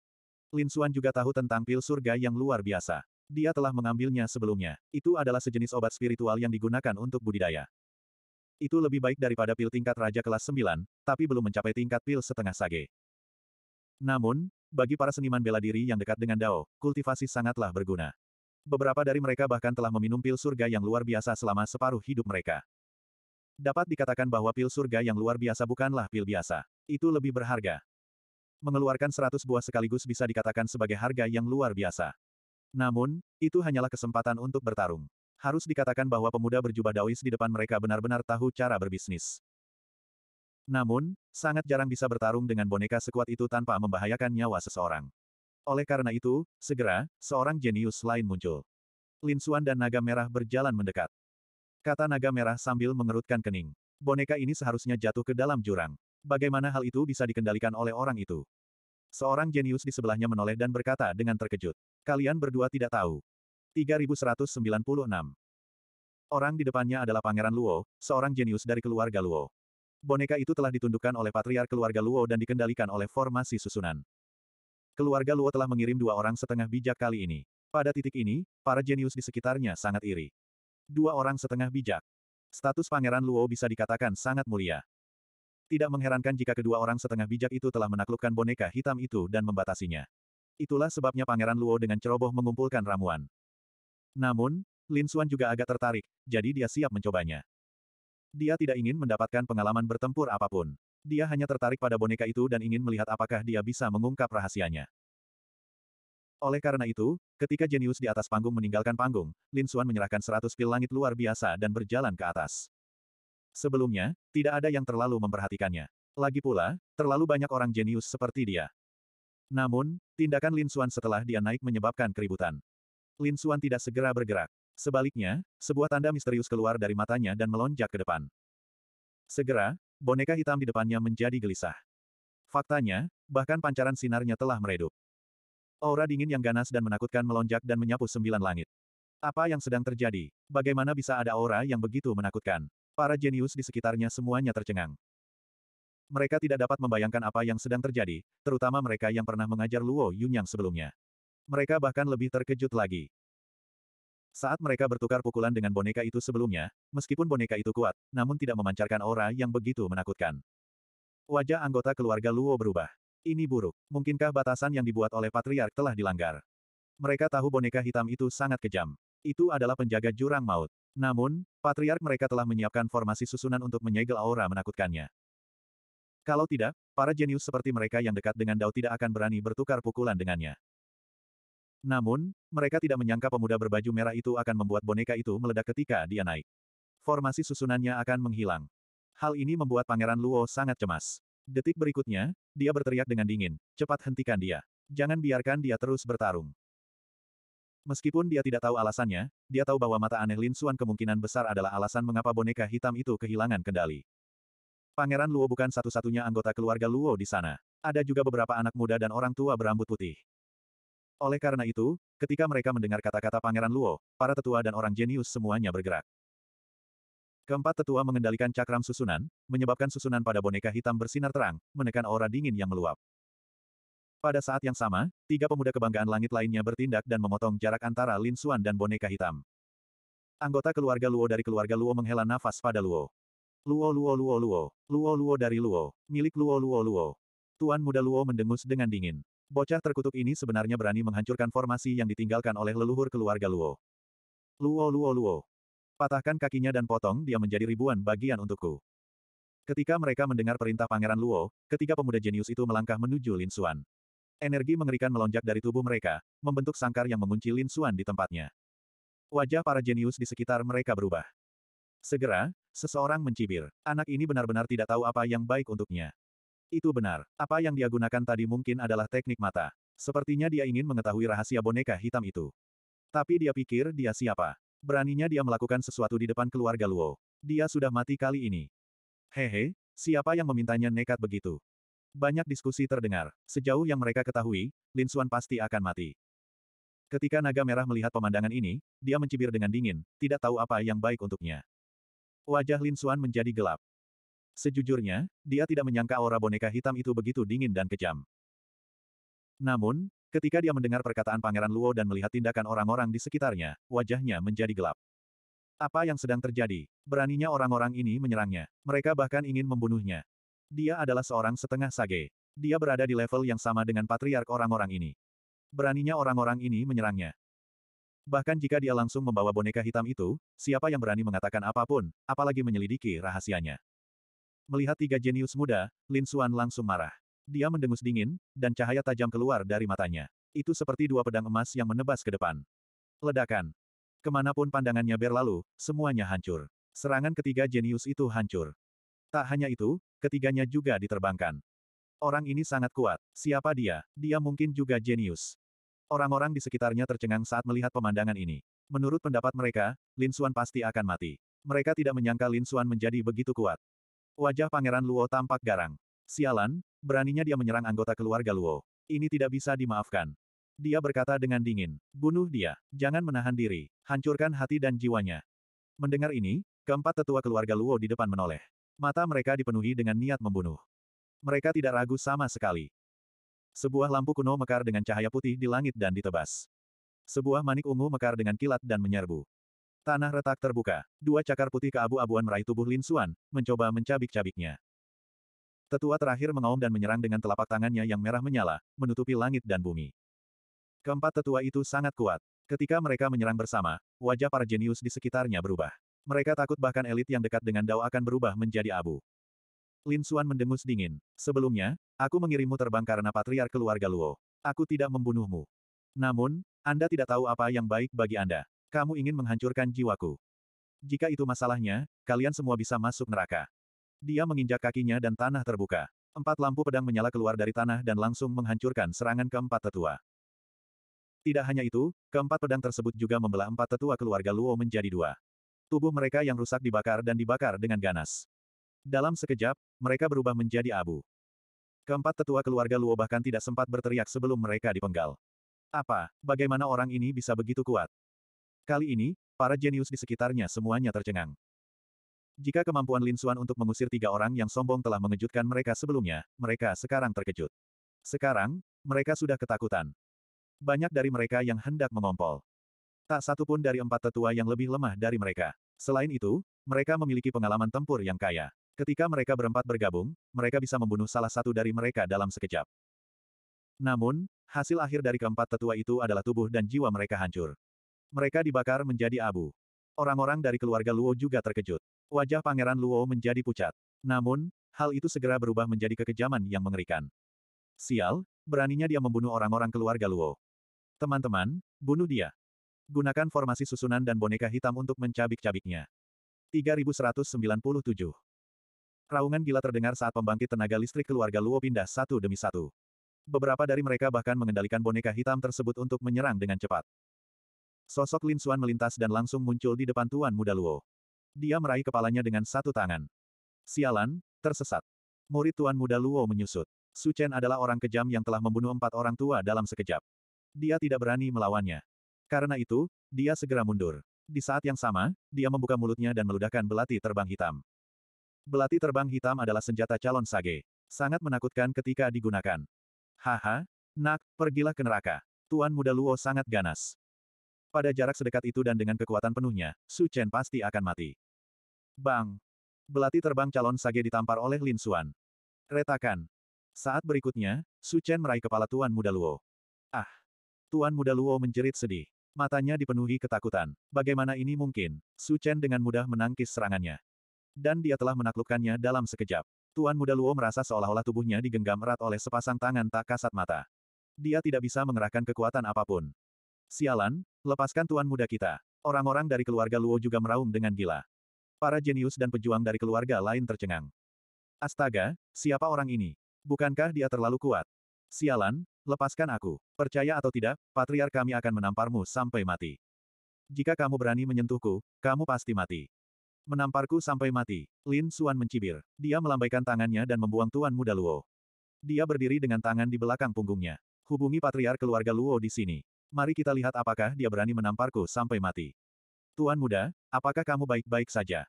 Lin Suan juga tahu tentang pil surga yang luar biasa. Dia telah mengambilnya sebelumnya. Itu adalah sejenis obat spiritual yang digunakan untuk budidaya. Itu lebih baik daripada pil tingkat Raja kelas 9, tapi belum mencapai tingkat pil setengah sage. Namun, bagi para seniman bela diri yang dekat dengan Dao, kultivasi sangatlah berguna. Beberapa dari mereka bahkan telah meminum pil surga yang luar biasa selama separuh hidup mereka. Dapat dikatakan bahwa pil surga yang luar biasa bukanlah pil biasa. Itu lebih berharga. Mengeluarkan 100 buah sekaligus bisa dikatakan sebagai harga yang luar biasa. Namun, itu hanyalah kesempatan untuk bertarung. Harus dikatakan bahwa pemuda berjubah Daois di depan mereka benar-benar tahu cara berbisnis. Namun, sangat jarang bisa bertarung dengan boneka sekuat itu tanpa membahayakan nyawa seseorang. Oleh karena itu, segera, seorang jenius lain muncul. Lin Xuan dan naga merah berjalan mendekat. Kata naga merah sambil mengerutkan kening. Boneka ini seharusnya jatuh ke dalam jurang. Bagaimana hal itu bisa dikendalikan oleh orang itu? Seorang jenius di sebelahnya menoleh dan berkata dengan terkejut. Kalian berdua tidak tahu. 3196. Orang di depannya adalah Pangeran Luo, seorang jenius dari keluarga Luo. Boneka itu telah ditundukkan oleh patriar keluarga Luo dan dikendalikan oleh formasi susunan. Keluarga Luo telah mengirim dua orang setengah bijak kali ini. Pada titik ini, para jenius di sekitarnya sangat iri. Dua orang setengah bijak. Status Pangeran Luo bisa dikatakan sangat mulia. Tidak mengherankan jika kedua orang setengah bijak itu telah menaklukkan boneka hitam itu dan membatasinya. Itulah sebabnya Pangeran Luo dengan ceroboh mengumpulkan ramuan. Namun, Lin Xuan juga agak tertarik, jadi dia siap mencobanya. Dia tidak ingin mendapatkan pengalaman bertempur apapun. Dia hanya tertarik pada boneka itu dan ingin melihat apakah dia bisa mengungkap rahasianya. Oleh karena itu, ketika jenius di atas panggung meninggalkan panggung, Lin Xuan menyerahkan seratus pil langit luar biasa dan berjalan ke atas. Sebelumnya, tidak ada yang terlalu memperhatikannya. Lagi pula, terlalu banyak orang jenius seperti dia. Namun, tindakan Lin Xuan setelah dia naik menyebabkan keributan. Lin Xuan tidak segera bergerak. Sebaliknya, sebuah tanda misterius keluar dari matanya dan melonjak ke depan. Segera, boneka hitam di depannya menjadi gelisah. Faktanya, bahkan pancaran sinarnya telah meredup. Aura dingin yang ganas dan menakutkan melonjak dan menyapu sembilan langit. Apa yang sedang terjadi? Bagaimana bisa ada aura yang begitu menakutkan? Para jenius di sekitarnya semuanya tercengang. Mereka tidak dapat membayangkan apa yang sedang terjadi, terutama mereka yang pernah mengajar Luo Yunyang sebelumnya. Mereka bahkan lebih terkejut lagi. Saat mereka bertukar pukulan dengan boneka itu sebelumnya, meskipun boneka itu kuat, namun tidak memancarkan aura yang begitu menakutkan. Wajah anggota keluarga Luo berubah. Ini buruk. Mungkinkah batasan yang dibuat oleh patriark telah dilanggar? Mereka tahu boneka hitam itu sangat kejam. Itu adalah penjaga jurang maut. Namun, patriark mereka telah menyiapkan formasi susunan untuk menyegel aura menakutkannya. Kalau tidak, para jenius seperti mereka yang dekat dengan Dao tidak akan berani bertukar pukulan dengannya. Namun, mereka tidak menyangka pemuda berbaju merah itu akan membuat boneka itu meledak ketika dia naik. Formasi susunannya akan menghilang. Hal ini membuat Pangeran Luo sangat cemas. Detik berikutnya, dia berteriak dengan dingin, cepat hentikan dia. Jangan biarkan dia terus bertarung. Meskipun dia tidak tahu alasannya, dia tahu bahwa mata aneh Lin Xuan kemungkinan besar adalah alasan mengapa boneka hitam itu kehilangan kendali. Pangeran Luo bukan satu-satunya anggota keluarga Luo di sana. Ada juga beberapa anak muda dan orang tua berambut putih. Oleh karena itu, ketika mereka mendengar kata-kata Pangeran Luo, para tetua dan orang jenius semuanya bergerak. Keempat tetua mengendalikan cakram susunan, menyebabkan susunan pada boneka hitam bersinar terang, menekan aura dingin yang meluap. Pada saat yang sama, tiga pemuda kebanggaan langit lainnya bertindak dan memotong jarak antara Lin Xuan dan boneka hitam. Anggota keluarga Luo dari keluarga Luo menghela nafas pada Luo. Luo Luo Luo Luo, Luo Luo dari Luo, milik Luo Luo Luo. Tuan muda Luo mendengus dengan dingin. Bocah terkutuk ini sebenarnya berani menghancurkan formasi yang ditinggalkan oleh leluhur keluarga Luo. Luo Luo Luo. Patahkan kakinya dan potong dia menjadi ribuan bagian untukku. Ketika mereka mendengar perintah Pangeran Luo, ketiga pemuda jenius itu melangkah menuju Lin Xuan. Energi mengerikan melonjak dari tubuh mereka, membentuk sangkar yang mengunci Lin Xuan di tempatnya. Wajah para jenius di sekitar mereka berubah. Segera, seseorang mencibir. Anak ini benar-benar tidak tahu apa yang baik untuknya. Itu benar. Apa yang dia gunakan tadi mungkin adalah teknik mata. Sepertinya dia ingin mengetahui rahasia boneka hitam itu. Tapi dia pikir dia siapa. Beraninya dia melakukan sesuatu di depan keluarga Luo. Dia sudah mati kali ini. Hehe, siapa yang memintanya nekat begitu? Banyak diskusi terdengar. Sejauh yang mereka ketahui, Lin Xuan pasti akan mati. Ketika naga merah melihat pemandangan ini, dia mencibir dengan dingin, tidak tahu apa yang baik untuknya. Wajah Lin Xuan menjadi gelap. Sejujurnya, dia tidak menyangka aura boneka hitam itu begitu dingin dan kejam. Namun, ketika dia mendengar perkataan Pangeran Luo dan melihat tindakan orang-orang di sekitarnya, wajahnya menjadi gelap. Apa yang sedang terjadi? Beraninya orang-orang ini menyerangnya. Mereka bahkan ingin membunuhnya. Dia adalah seorang setengah sage. Dia berada di level yang sama dengan patriark orang-orang ini. Beraninya orang-orang ini menyerangnya. Bahkan jika dia langsung membawa boneka hitam itu, siapa yang berani mengatakan apapun, apalagi menyelidiki rahasianya. Melihat tiga jenius muda, Lin Xuan langsung marah. Dia mendengus dingin, dan cahaya tajam keluar dari matanya. Itu seperti dua pedang emas yang menebas ke depan. Ledakan. Kemanapun pandangannya berlalu, semuanya hancur. Serangan ketiga jenius itu hancur. Tak hanya itu, ketiganya juga diterbangkan. Orang ini sangat kuat. Siapa dia? Dia mungkin juga jenius. Orang-orang di sekitarnya tercengang saat melihat pemandangan ini. Menurut pendapat mereka, Lin Xuan pasti akan mati. Mereka tidak menyangka Lin Xuan menjadi begitu kuat. Wajah Pangeran Luo tampak garang. Sialan, beraninya dia menyerang anggota keluarga Luo. Ini tidak bisa dimaafkan. Dia berkata dengan dingin, bunuh dia, jangan menahan diri, hancurkan hati dan jiwanya. Mendengar ini, keempat tetua keluarga Luo di depan menoleh. Mata mereka dipenuhi dengan niat membunuh. Mereka tidak ragu sama sekali. Sebuah lampu kuno mekar dengan cahaya putih di langit dan ditebas. Sebuah manik ungu mekar dengan kilat dan menyerbu. Tanah retak terbuka. Dua cakar putih keabu-abuan meraih tubuh Lin Suan, mencoba mencabik-cabiknya. Tetua terakhir mengaum dan menyerang dengan telapak tangannya yang merah menyala, menutupi langit dan bumi. Keempat tetua itu sangat kuat. Ketika mereka menyerang bersama, wajah para jenius di sekitarnya berubah. Mereka takut bahkan elit yang dekat dengan Dao akan berubah menjadi abu. Lin Xuan mendengus dingin. Sebelumnya, aku mengirimmu terbang karena patriar keluarga Luo. Aku tidak membunuhmu. Namun, Anda tidak tahu apa yang baik bagi Anda. Kamu ingin menghancurkan jiwaku. Jika itu masalahnya, kalian semua bisa masuk neraka. Dia menginjak kakinya dan tanah terbuka. Empat lampu pedang menyala keluar dari tanah dan langsung menghancurkan serangan keempat tetua. Tidak hanya itu, keempat pedang tersebut juga membelah empat tetua keluarga Luo menjadi dua. Tubuh mereka yang rusak dibakar dan dibakar dengan ganas. Dalam sekejap, mereka berubah menjadi abu. Keempat tetua keluarga Luo bahkan tidak sempat berteriak sebelum mereka dipenggal. Apa, bagaimana orang ini bisa begitu kuat? Kali ini, para jenius di sekitarnya semuanya tercengang. Jika kemampuan Lin Xuan untuk mengusir tiga orang yang sombong telah mengejutkan mereka sebelumnya, mereka sekarang terkejut. Sekarang, mereka sudah ketakutan. Banyak dari mereka yang hendak mengompol. Tak satu pun dari empat tetua yang lebih lemah dari mereka. Selain itu, mereka memiliki pengalaman tempur yang kaya. Ketika mereka berempat bergabung, mereka bisa membunuh salah satu dari mereka dalam sekejap. Namun, hasil akhir dari keempat tetua itu adalah tubuh dan jiwa mereka hancur. Mereka dibakar menjadi abu. Orang-orang dari keluarga Luo juga terkejut. Wajah Pangeran Luo menjadi pucat. Namun, hal itu segera berubah menjadi kekejaman yang mengerikan. Sial, beraninya dia membunuh orang-orang keluarga Luo. Teman-teman, bunuh dia. Gunakan formasi susunan dan boneka hitam untuk mencabik-cabiknya. 3197. Raungan gila terdengar saat pembangkit tenaga listrik keluarga Luo pindah satu demi satu. Beberapa dari mereka bahkan mengendalikan boneka hitam tersebut untuk menyerang dengan cepat. Sosok Lin Xuan melintas dan langsung muncul di depan tuan muda Luo. Dia meraih kepalanya dengan satu tangan. Sialan, tersesat. Murid tuan muda Luo menyusut. Su Chen adalah orang kejam yang telah membunuh empat orang tua dalam sekejap. Dia tidak berani melawannya. Karena itu, dia segera mundur. Di saat yang sama, dia membuka mulutnya dan meludahkan belati terbang hitam. Belati terbang hitam adalah senjata calon sage. Sangat menakutkan ketika digunakan. Haha, nak, pergilah ke neraka. Tuan muda Luo sangat ganas. Pada jarak sedekat itu dan dengan kekuatan penuhnya, Su Chen pasti akan mati. Bang! Belati terbang calon sage ditampar oleh Lin Xuan. Retakan. Saat berikutnya, Su Chen meraih kepala Tuan Muda Luo. Ah! Tuan Muda Luo menjerit sedih. Matanya dipenuhi ketakutan. Bagaimana ini mungkin? Su Chen dengan mudah menangkis serangannya. Dan dia telah menaklukkannya dalam sekejap. Tuan muda Luo merasa seolah-olah tubuhnya digenggam erat oleh sepasang tangan tak kasat mata. Dia tidak bisa mengerahkan kekuatan apapun. Sialan, lepaskan tuan muda kita. Orang-orang dari keluarga Luo juga meraung dengan gila. Para jenius dan pejuang dari keluarga lain tercengang. Astaga, siapa orang ini? Bukankah dia terlalu kuat? Sialan, Lepaskan aku. Percaya atau tidak, patriar kami akan menamparmu sampai mati. Jika kamu berani menyentuhku, kamu pasti mati. Menamparku sampai mati. Lin Suan mencibir. Dia melambaikan tangannya dan membuang Tuan Muda Luo. Dia berdiri dengan tangan di belakang punggungnya. Hubungi patriar keluarga Luo di sini. Mari kita lihat apakah dia berani menamparku sampai mati. Tuan Muda, apakah kamu baik-baik saja?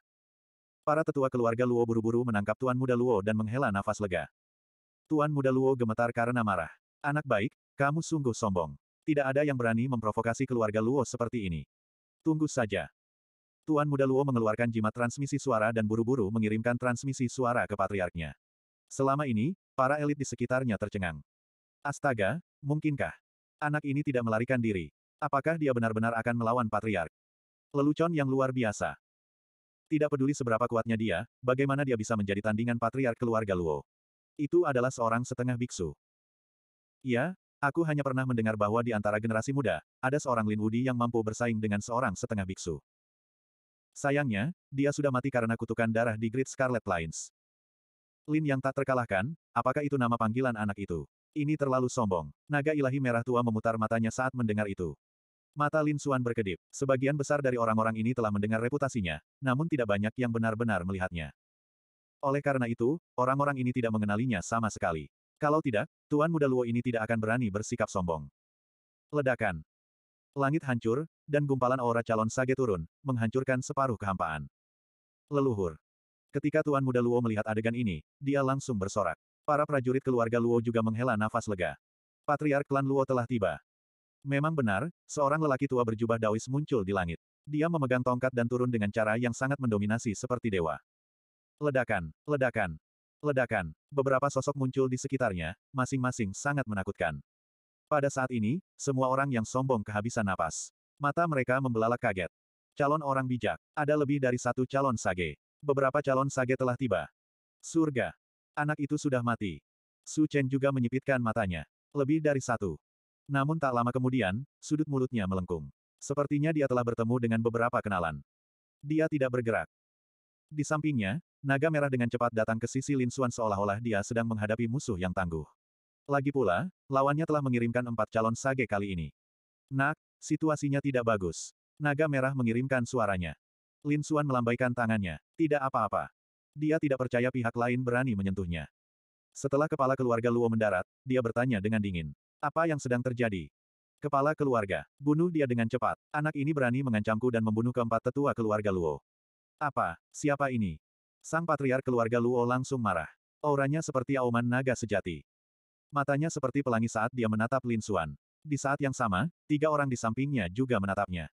Para tetua keluarga Luo buru-buru menangkap Tuan Muda Luo dan menghela nafas lega. Tuan Muda Luo gemetar karena marah. Anak baik, kamu sungguh sombong. Tidak ada yang berani memprovokasi keluarga Luo seperti ini. Tunggu saja. Tuan Muda Luo mengeluarkan jimat transmisi suara dan buru-buru mengirimkan transmisi suara ke patriarknya. Selama ini, para elit di sekitarnya tercengang. Astaga, mungkinkah? Anak ini tidak melarikan diri. Apakah dia benar-benar akan melawan patriark? Lelucon yang luar biasa. Tidak peduli seberapa kuatnya dia, bagaimana dia bisa menjadi tandingan patriark keluarga Luo. Itu adalah seorang setengah biksu. Iya, aku hanya pernah mendengar bahwa di antara generasi muda, ada seorang Lin Wudi yang mampu bersaing dengan seorang setengah biksu. Sayangnya, dia sudah mati karena kutukan darah di Great Scarlet Lines. Lin yang tak terkalahkan, apakah itu nama panggilan anak itu? Ini terlalu sombong. Naga ilahi merah tua memutar matanya saat mendengar itu. Mata Lin Suan berkedip. Sebagian besar dari orang-orang ini telah mendengar reputasinya, namun tidak banyak yang benar-benar melihatnya. Oleh karena itu, orang-orang ini tidak mengenalinya sama sekali. Kalau tidak, Tuan Muda Luo ini tidak akan berani bersikap sombong. Ledakan. Langit hancur, dan gumpalan aura calon sage turun, menghancurkan separuh kehampaan. Leluhur. Ketika Tuan Muda Luo melihat adegan ini, dia langsung bersorak. Para prajurit keluarga Luo juga menghela nafas lega. Patriark klan Luo telah tiba. Memang benar, seorang lelaki tua berjubah dawis muncul di langit. Dia memegang tongkat dan turun dengan cara yang sangat mendominasi seperti dewa. Ledakan, ledakan, Ledakan, beberapa sosok muncul di sekitarnya, masing-masing sangat menakutkan. Pada saat ini, semua orang yang sombong kehabisan napas. Mata mereka membelalak kaget. Calon orang bijak, ada lebih dari satu calon sage. Beberapa calon sage telah tiba. Surga. Anak itu sudah mati. Su Chen juga menyipitkan matanya. Lebih dari satu. Namun tak lama kemudian, sudut mulutnya melengkung. Sepertinya dia telah bertemu dengan beberapa kenalan. Dia tidak bergerak. Di sampingnya, naga merah dengan cepat datang ke sisi Lin Suan seolah-olah dia sedang menghadapi musuh yang tangguh. Lagi pula, lawannya telah mengirimkan empat calon sage kali ini. Nak, situasinya tidak bagus. Naga merah mengirimkan suaranya. Lin Suan melambaikan tangannya. Tidak apa-apa. Dia tidak percaya pihak lain berani menyentuhnya. Setelah kepala keluarga Luo mendarat, dia bertanya dengan dingin. Apa yang sedang terjadi? Kepala keluarga, bunuh dia dengan cepat. Anak ini berani mengancamku dan membunuh keempat tetua keluarga Luo. Apa, siapa ini? Sang patriar keluarga Luo langsung marah. Auranya seperti auman naga sejati. Matanya seperti pelangi saat dia menatap Lin Xuan. Di saat yang sama, tiga orang di sampingnya juga menatapnya.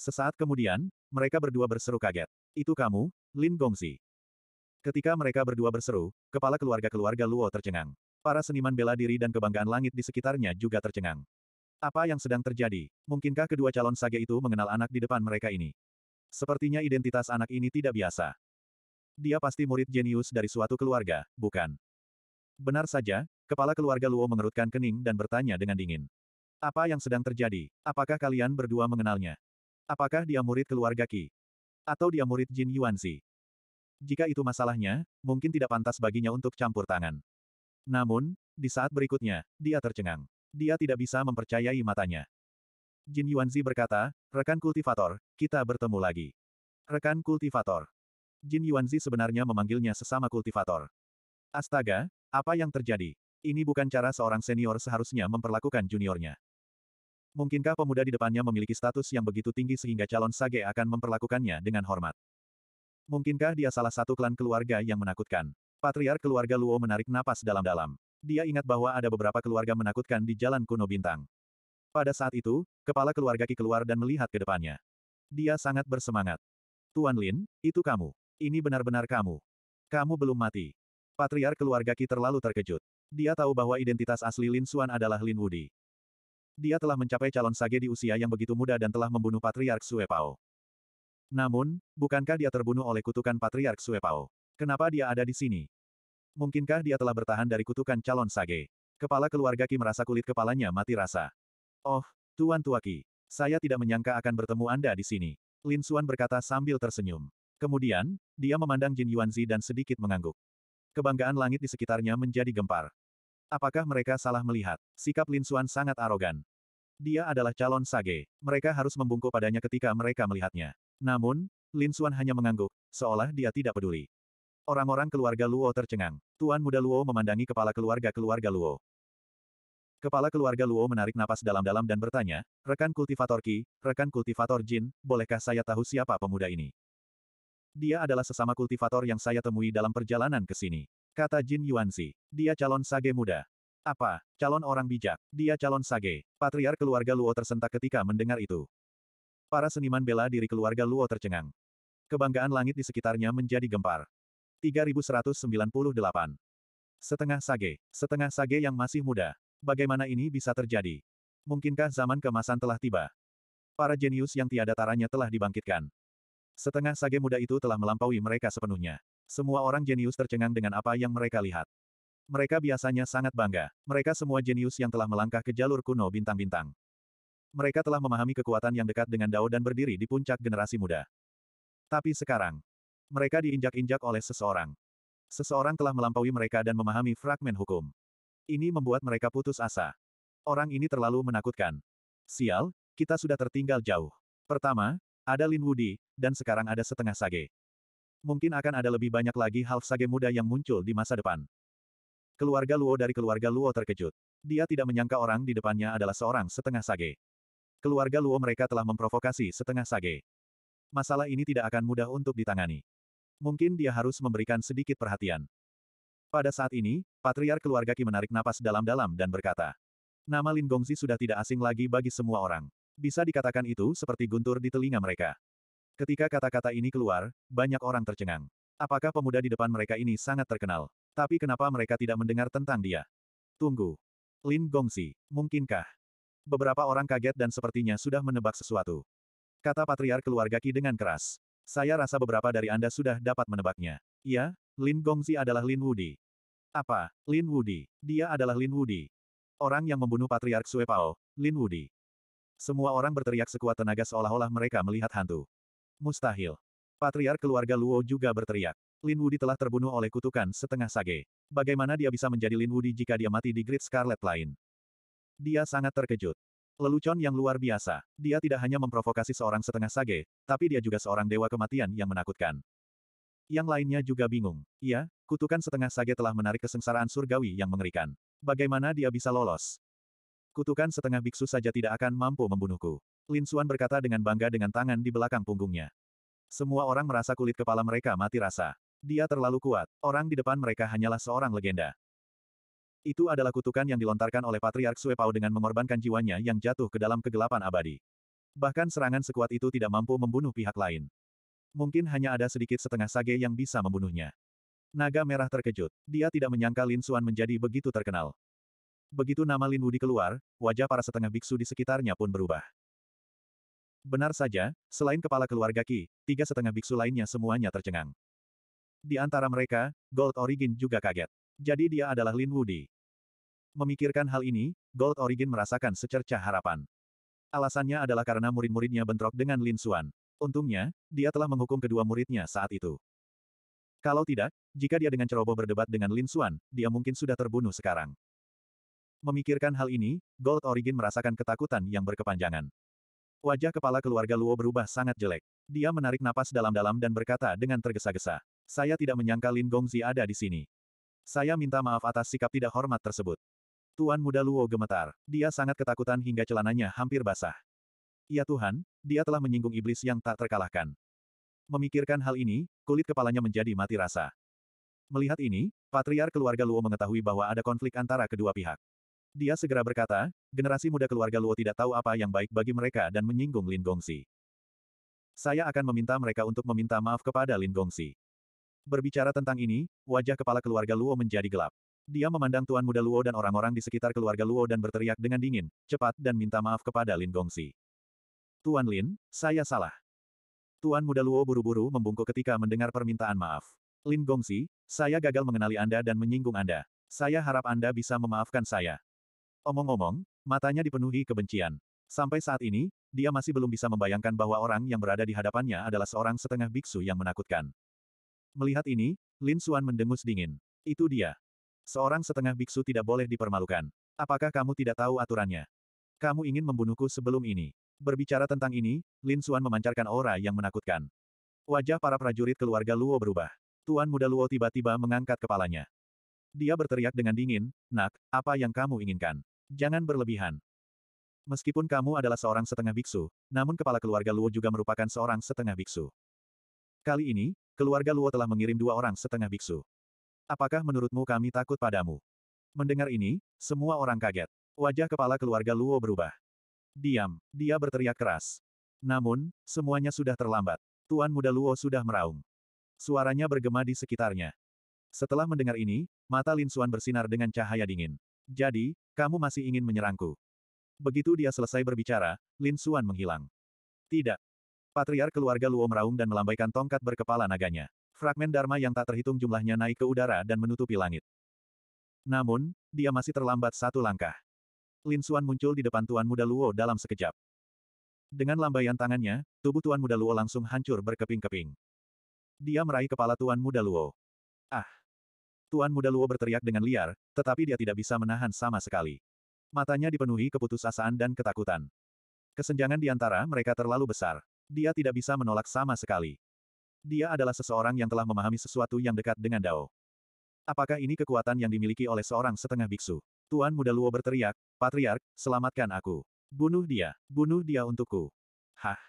Sesaat kemudian, mereka berdua berseru kaget. Itu kamu, Lin Gongzi. Ketika mereka berdua berseru, kepala keluarga-keluarga Luo tercengang. Para seniman bela diri dan kebanggaan langit di sekitarnya juga tercengang. Apa yang sedang terjadi? Mungkinkah kedua calon sage itu mengenal anak di depan mereka ini? Sepertinya identitas anak ini tidak biasa. Dia pasti murid jenius dari suatu keluarga, bukan? Benar saja, kepala keluarga Luo mengerutkan kening dan bertanya dengan dingin. Apa yang sedang terjadi? Apakah kalian berdua mengenalnya? Apakah dia murid keluarga Ki? Atau dia murid Jin Yuanzi? Jika itu masalahnya, mungkin tidak pantas baginya untuk campur tangan. Namun, di saat berikutnya, dia tercengang. Dia tidak bisa mempercayai matanya. Jin Yuanzi berkata, rekan kultivator, kita bertemu lagi. Rekan kultivator. Jin Yuanzi sebenarnya memanggilnya sesama kultivator. Astaga, apa yang terjadi? Ini bukan cara seorang senior seharusnya memperlakukan juniornya. Mungkinkah pemuda di depannya memiliki status yang begitu tinggi sehingga calon sage akan memperlakukannya dengan hormat? Mungkinkah dia salah satu klan keluarga yang menakutkan? Patriark keluarga Luo menarik napas dalam-dalam. Dia ingat bahwa ada beberapa keluarga menakutkan di jalan kuno bintang. Pada saat itu, kepala keluarga ki keluar dan melihat ke depannya. Dia sangat bersemangat. Tuan Lin, itu kamu. Ini benar-benar kamu. Kamu belum mati. Patriark keluarga ki terlalu terkejut. Dia tahu bahwa identitas asli Lin Suan adalah Lin Wudi. Dia telah mencapai calon sage di usia yang begitu muda dan telah membunuh Patriark Sue Pao. Namun, bukankah dia terbunuh oleh kutukan Patriark Sue Pao? Kenapa dia ada di sini? Mungkinkah dia telah bertahan dari kutukan calon sage? Kepala keluarga ki merasa kulit kepalanya mati rasa. Oh, Tuan Tuaki. Saya tidak menyangka akan bertemu Anda di sini. Lin Xuan berkata sambil tersenyum. Kemudian, dia memandang Jin Yuanzi dan sedikit mengangguk. Kebanggaan langit di sekitarnya menjadi gempar. Apakah mereka salah melihat? Sikap Lin Xuan sangat arogan. Dia adalah calon sage. Mereka harus membungkuk padanya ketika mereka melihatnya. Namun, Lin Xuan hanya mengangguk, seolah dia tidak peduli. Orang-orang keluarga Luo tercengang. Tuan muda Luo memandangi kepala keluarga-keluarga Luo. Kepala keluarga Luo menarik napas dalam-dalam dan bertanya, rekan kultivator Ki, rekan kultivator Jin, bolehkah saya tahu siapa pemuda ini? Dia adalah sesama kultivator yang saya temui dalam perjalanan ke sini. Kata Jin Yuanzi. Dia calon sage muda. Apa? Calon orang bijak. Dia calon sage. Patriar keluarga Luo tersentak ketika mendengar itu. Para seniman bela diri keluarga Luo tercengang. Kebanggaan langit di sekitarnya menjadi gempar. 3198. Setengah sage. Setengah sage yang masih muda. Bagaimana ini bisa terjadi? Mungkinkah zaman kemasan telah tiba? Para jenius yang tiada taranya telah dibangkitkan. Setengah sage muda itu telah melampaui mereka sepenuhnya. Semua orang jenius tercengang dengan apa yang mereka lihat. Mereka biasanya sangat bangga. Mereka semua jenius yang telah melangkah ke jalur kuno bintang-bintang. Mereka telah memahami kekuatan yang dekat dengan Dao dan berdiri di puncak generasi muda. Tapi sekarang, mereka diinjak-injak oleh seseorang. Seseorang telah melampaui mereka dan memahami fragmen hukum. Ini membuat mereka putus asa. Orang ini terlalu menakutkan. Sial, kita sudah tertinggal jauh. Pertama, ada Lin Wudi, dan sekarang ada setengah sage. Mungkin akan ada lebih banyak lagi half sage muda yang muncul di masa depan. Keluarga Luo dari keluarga Luo terkejut. Dia tidak menyangka orang di depannya adalah seorang setengah sage. Keluarga Luo mereka telah memprovokasi setengah sage. Masalah ini tidak akan mudah untuk ditangani. Mungkin dia harus memberikan sedikit perhatian. Pada saat ini, patriar keluarga Qi menarik napas dalam-dalam dan berkata, nama Lin Gongzi sudah tidak asing lagi bagi semua orang. Bisa dikatakan itu seperti guntur di telinga mereka. Ketika kata-kata ini keluar, banyak orang tercengang. Apakah pemuda di depan mereka ini sangat terkenal? Tapi kenapa mereka tidak mendengar tentang dia? Tunggu. Lin Gongzi, mungkinkah? Beberapa orang kaget dan sepertinya sudah menebak sesuatu. Kata patriar keluarga Ki dengan keras. Saya rasa beberapa dari Anda sudah dapat menebaknya. Iya, Lin Gongzi adalah Lin Wudi. Apa? Lin Wudi. Dia adalah Lin Wudi. Orang yang membunuh Patriark Sue Pao, Lin Wudi. Semua orang berteriak sekuat tenaga seolah-olah mereka melihat hantu. Mustahil. Patriark keluarga Luo juga berteriak. Lin Wudi telah terbunuh oleh kutukan setengah sage. Bagaimana dia bisa menjadi Lin Wudi jika dia mati di Great Scarlet lain? Dia sangat terkejut. Lelucon yang luar biasa. Dia tidak hanya memprovokasi seorang setengah sage, tapi dia juga seorang dewa kematian yang menakutkan. Yang lainnya juga bingung. Iya, kutukan setengah sage telah menarik kesengsaraan surgawi yang mengerikan. Bagaimana dia bisa lolos? Kutukan setengah biksu saja tidak akan mampu membunuhku. Lin Suan berkata dengan bangga dengan tangan di belakang punggungnya. Semua orang merasa kulit kepala mereka mati rasa. Dia terlalu kuat. Orang di depan mereka hanyalah seorang legenda. Itu adalah kutukan yang dilontarkan oleh Patriark Suepao dengan mengorbankan jiwanya yang jatuh ke dalam kegelapan abadi. Bahkan serangan sekuat itu tidak mampu membunuh pihak lain. Mungkin hanya ada sedikit setengah sage yang bisa membunuhnya. Naga merah terkejut. Dia tidak menyangka Lin Xuan menjadi begitu terkenal. Begitu nama Lin Wudi keluar, wajah para setengah biksu di sekitarnya pun berubah. Benar saja, selain kepala keluarga Ki, tiga setengah biksu lainnya semuanya tercengang. Di antara mereka, Gold Origin juga kaget. Jadi dia adalah Lin Wudi. Memikirkan hal ini, Gold Origin merasakan secerca harapan. Alasannya adalah karena murid-muridnya bentrok dengan Lin Xuan. Untungnya, dia telah menghukum kedua muridnya saat itu. Kalau tidak, jika dia dengan ceroboh berdebat dengan Lin Xuan, dia mungkin sudah terbunuh sekarang. Memikirkan hal ini, Gold Origin merasakan ketakutan yang berkepanjangan. Wajah kepala keluarga Luo berubah sangat jelek. Dia menarik napas dalam-dalam dan berkata dengan tergesa-gesa. Saya tidak menyangka Lin Gongzi ada di sini. Saya minta maaf atas sikap tidak hormat tersebut. Tuan muda Luo gemetar. Dia sangat ketakutan hingga celananya hampir basah. Ya Tuhan, dia telah menyinggung iblis yang tak terkalahkan. Memikirkan hal ini, kulit kepalanya menjadi mati rasa. Melihat ini, Patriar keluarga Luo mengetahui bahwa ada konflik antara kedua pihak. Dia segera berkata, generasi muda keluarga Luo tidak tahu apa yang baik bagi mereka dan menyinggung Lin Gongsi. Saya akan meminta mereka untuk meminta maaf kepada Lin Gongsi. Berbicara tentang ini, wajah kepala keluarga Luo menjadi gelap. Dia memandang tuan muda Luo dan orang-orang di sekitar keluarga Luo dan berteriak dengan dingin, cepat dan minta maaf kepada Lin Gongsi. Tuan Lin, saya salah. Tuan Muda Luo buru-buru membungkuk ketika mendengar permintaan maaf. Lin Gongsi, saya gagal mengenali Anda dan menyinggung Anda. Saya harap Anda bisa memaafkan saya. Omong-omong, matanya dipenuhi kebencian. Sampai saat ini, dia masih belum bisa membayangkan bahwa orang yang berada di hadapannya adalah seorang setengah biksu yang menakutkan. Melihat ini, Lin Xuan mendengus dingin. Itu dia. Seorang setengah biksu tidak boleh dipermalukan. Apakah kamu tidak tahu aturannya? Kamu ingin membunuhku sebelum ini? Berbicara tentang ini, Lin Suan memancarkan aura yang menakutkan. Wajah para prajurit keluarga Luo berubah. Tuan muda Luo tiba-tiba mengangkat kepalanya. Dia berteriak dengan dingin, Nak, apa yang kamu inginkan? Jangan berlebihan. Meskipun kamu adalah seorang setengah biksu, namun kepala keluarga Luo juga merupakan seorang setengah biksu. Kali ini, keluarga Luo telah mengirim dua orang setengah biksu. Apakah menurutmu kami takut padamu? Mendengar ini, semua orang kaget. Wajah kepala keluarga Luo berubah. Diam. Dia berteriak keras. Namun, semuanya sudah terlambat. Tuan muda Luo sudah meraung. Suaranya bergema di sekitarnya. Setelah mendengar ini, mata Lin Suan bersinar dengan cahaya dingin. Jadi, kamu masih ingin menyerangku. Begitu dia selesai berbicara, Lin Suan menghilang. Tidak. Patriar keluarga Luo meraung dan melambaikan tongkat berkepala naganya. Fragmen Dharma yang tak terhitung jumlahnya naik ke udara dan menutupi langit. Namun, dia masih terlambat satu langkah. Lin Xuan muncul di depan Tuan Muda Luo dalam sekejap. Dengan lambaian tangannya, tubuh Tuan Muda Luo langsung hancur berkeping-keping. Dia meraih kepala Tuan Muda Luo. Ah! Tuan Muda Luo berteriak dengan liar, tetapi dia tidak bisa menahan sama sekali. Matanya dipenuhi keputusasaan dan ketakutan. Kesenjangan di antara mereka terlalu besar. Dia tidak bisa menolak sama sekali. Dia adalah seseorang yang telah memahami sesuatu yang dekat dengan Dao. Apakah ini kekuatan yang dimiliki oleh seorang setengah biksu? Tuan Muda Luo berteriak, Patriark, selamatkan aku. Bunuh dia, bunuh dia untukku. Hah?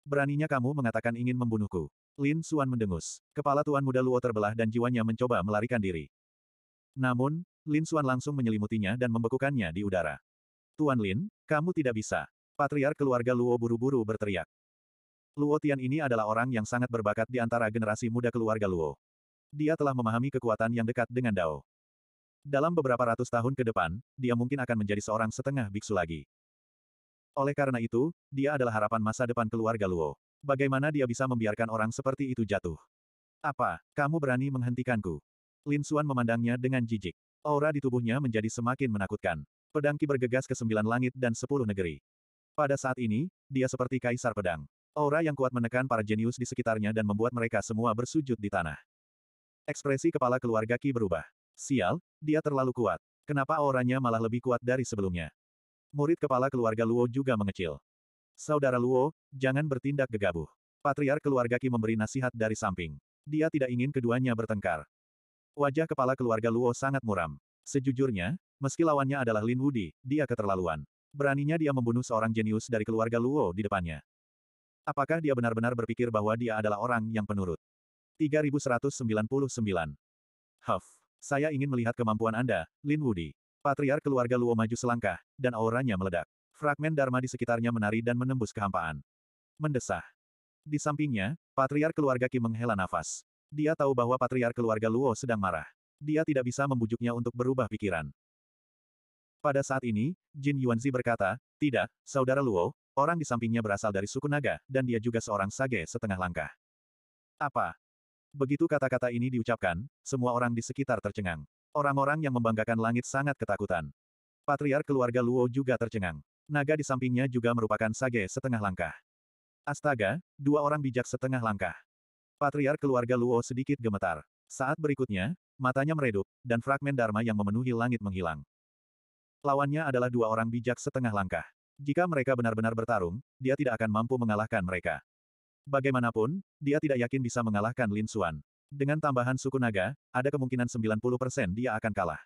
Beraninya kamu mengatakan ingin membunuhku. Lin Suan mendengus. Kepala Tuan Muda Luo terbelah dan jiwanya mencoba melarikan diri. Namun, Lin Suan langsung menyelimutinya dan membekukannya di udara. Tuan Lin, kamu tidak bisa. Patriark keluarga Luo buru-buru berteriak. Luo Tian ini adalah orang yang sangat berbakat di antara generasi muda keluarga Luo. Dia telah memahami kekuatan yang dekat dengan Dao. Dalam beberapa ratus tahun ke depan, dia mungkin akan menjadi seorang setengah biksu lagi. Oleh karena itu, dia adalah harapan masa depan keluarga Luo. Bagaimana dia bisa membiarkan orang seperti itu jatuh? Apa, kamu berani menghentikanku? Lin Xuan memandangnya dengan jijik. Aura di tubuhnya menjadi semakin menakutkan. Pedang Ki bergegas ke sembilan langit dan sepuluh negeri. Pada saat ini, dia seperti kaisar pedang. Aura yang kuat menekan para jenius di sekitarnya dan membuat mereka semua bersujud di tanah. Ekspresi kepala keluarga Ki berubah. Sial, dia terlalu kuat. Kenapa auranya malah lebih kuat dari sebelumnya? Murid kepala keluarga Luo juga mengecil. Saudara Luo, jangan bertindak gegabah. Patriar keluarga Ki memberi nasihat dari samping. Dia tidak ingin keduanya bertengkar. Wajah kepala keluarga Luo sangat muram. Sejujurnya, meski lawannya adalah Lin Wudi, dia keterlaluan. Beraninya dia membunuh seorang jenius dari keluarga Luo di depannya. Apakah dia benar-benar berpikir bahwa dia adalah orang yang penurut? 3199. Huff. Saya ingin melihat kemampuan Anda, Lin Wudi. Patriar keluarga Luo maju selangkah, dan auranya meledak. Fragmen Dharma di sekitarnya menari dan menembus kehampaan. Mendesah. Di sampingnya, Patriar keluarga Kim menghela nafas. Dia tahu bahwa Patriar keluarga Luo sedang marah. Dia tidak bisa membujuknya untuk berubah pikiran. Pada saat ini, Jin Yuanzi berkata, Tidak, Saudara Luo, orang di sampingnya berasal dari suku Naga, dan dia juga seorang sage setengah langkah. Apa? Begitu kata-kata ini diucapkan, semua orang di sekitar tercengang. Orang-orang yang membanggakan langit sangat ketakutan. Patriar keluarga Luo juga tercengang. Naga di sampingnya juga merupakan sage setengah langkah. Astaga, dua orang bijak setengah langkah. Patriar keluarga Luo sedikit gemetar. Saat berikutnya, matanya meredup, dan fragmen Dharma yang memenuhi langit menghilang. Lawannya adalah dua orang bijak setengah langkah. Jika mereka benar-benar bertarung, dia tidak akan mampu mengalahkan mereka. Bagaimanapun, dia tidak yakin bisa mengalahkan Lin Xuan. Dengan tambahan suku naga, ada kemungkinan 90% dia akan kalah.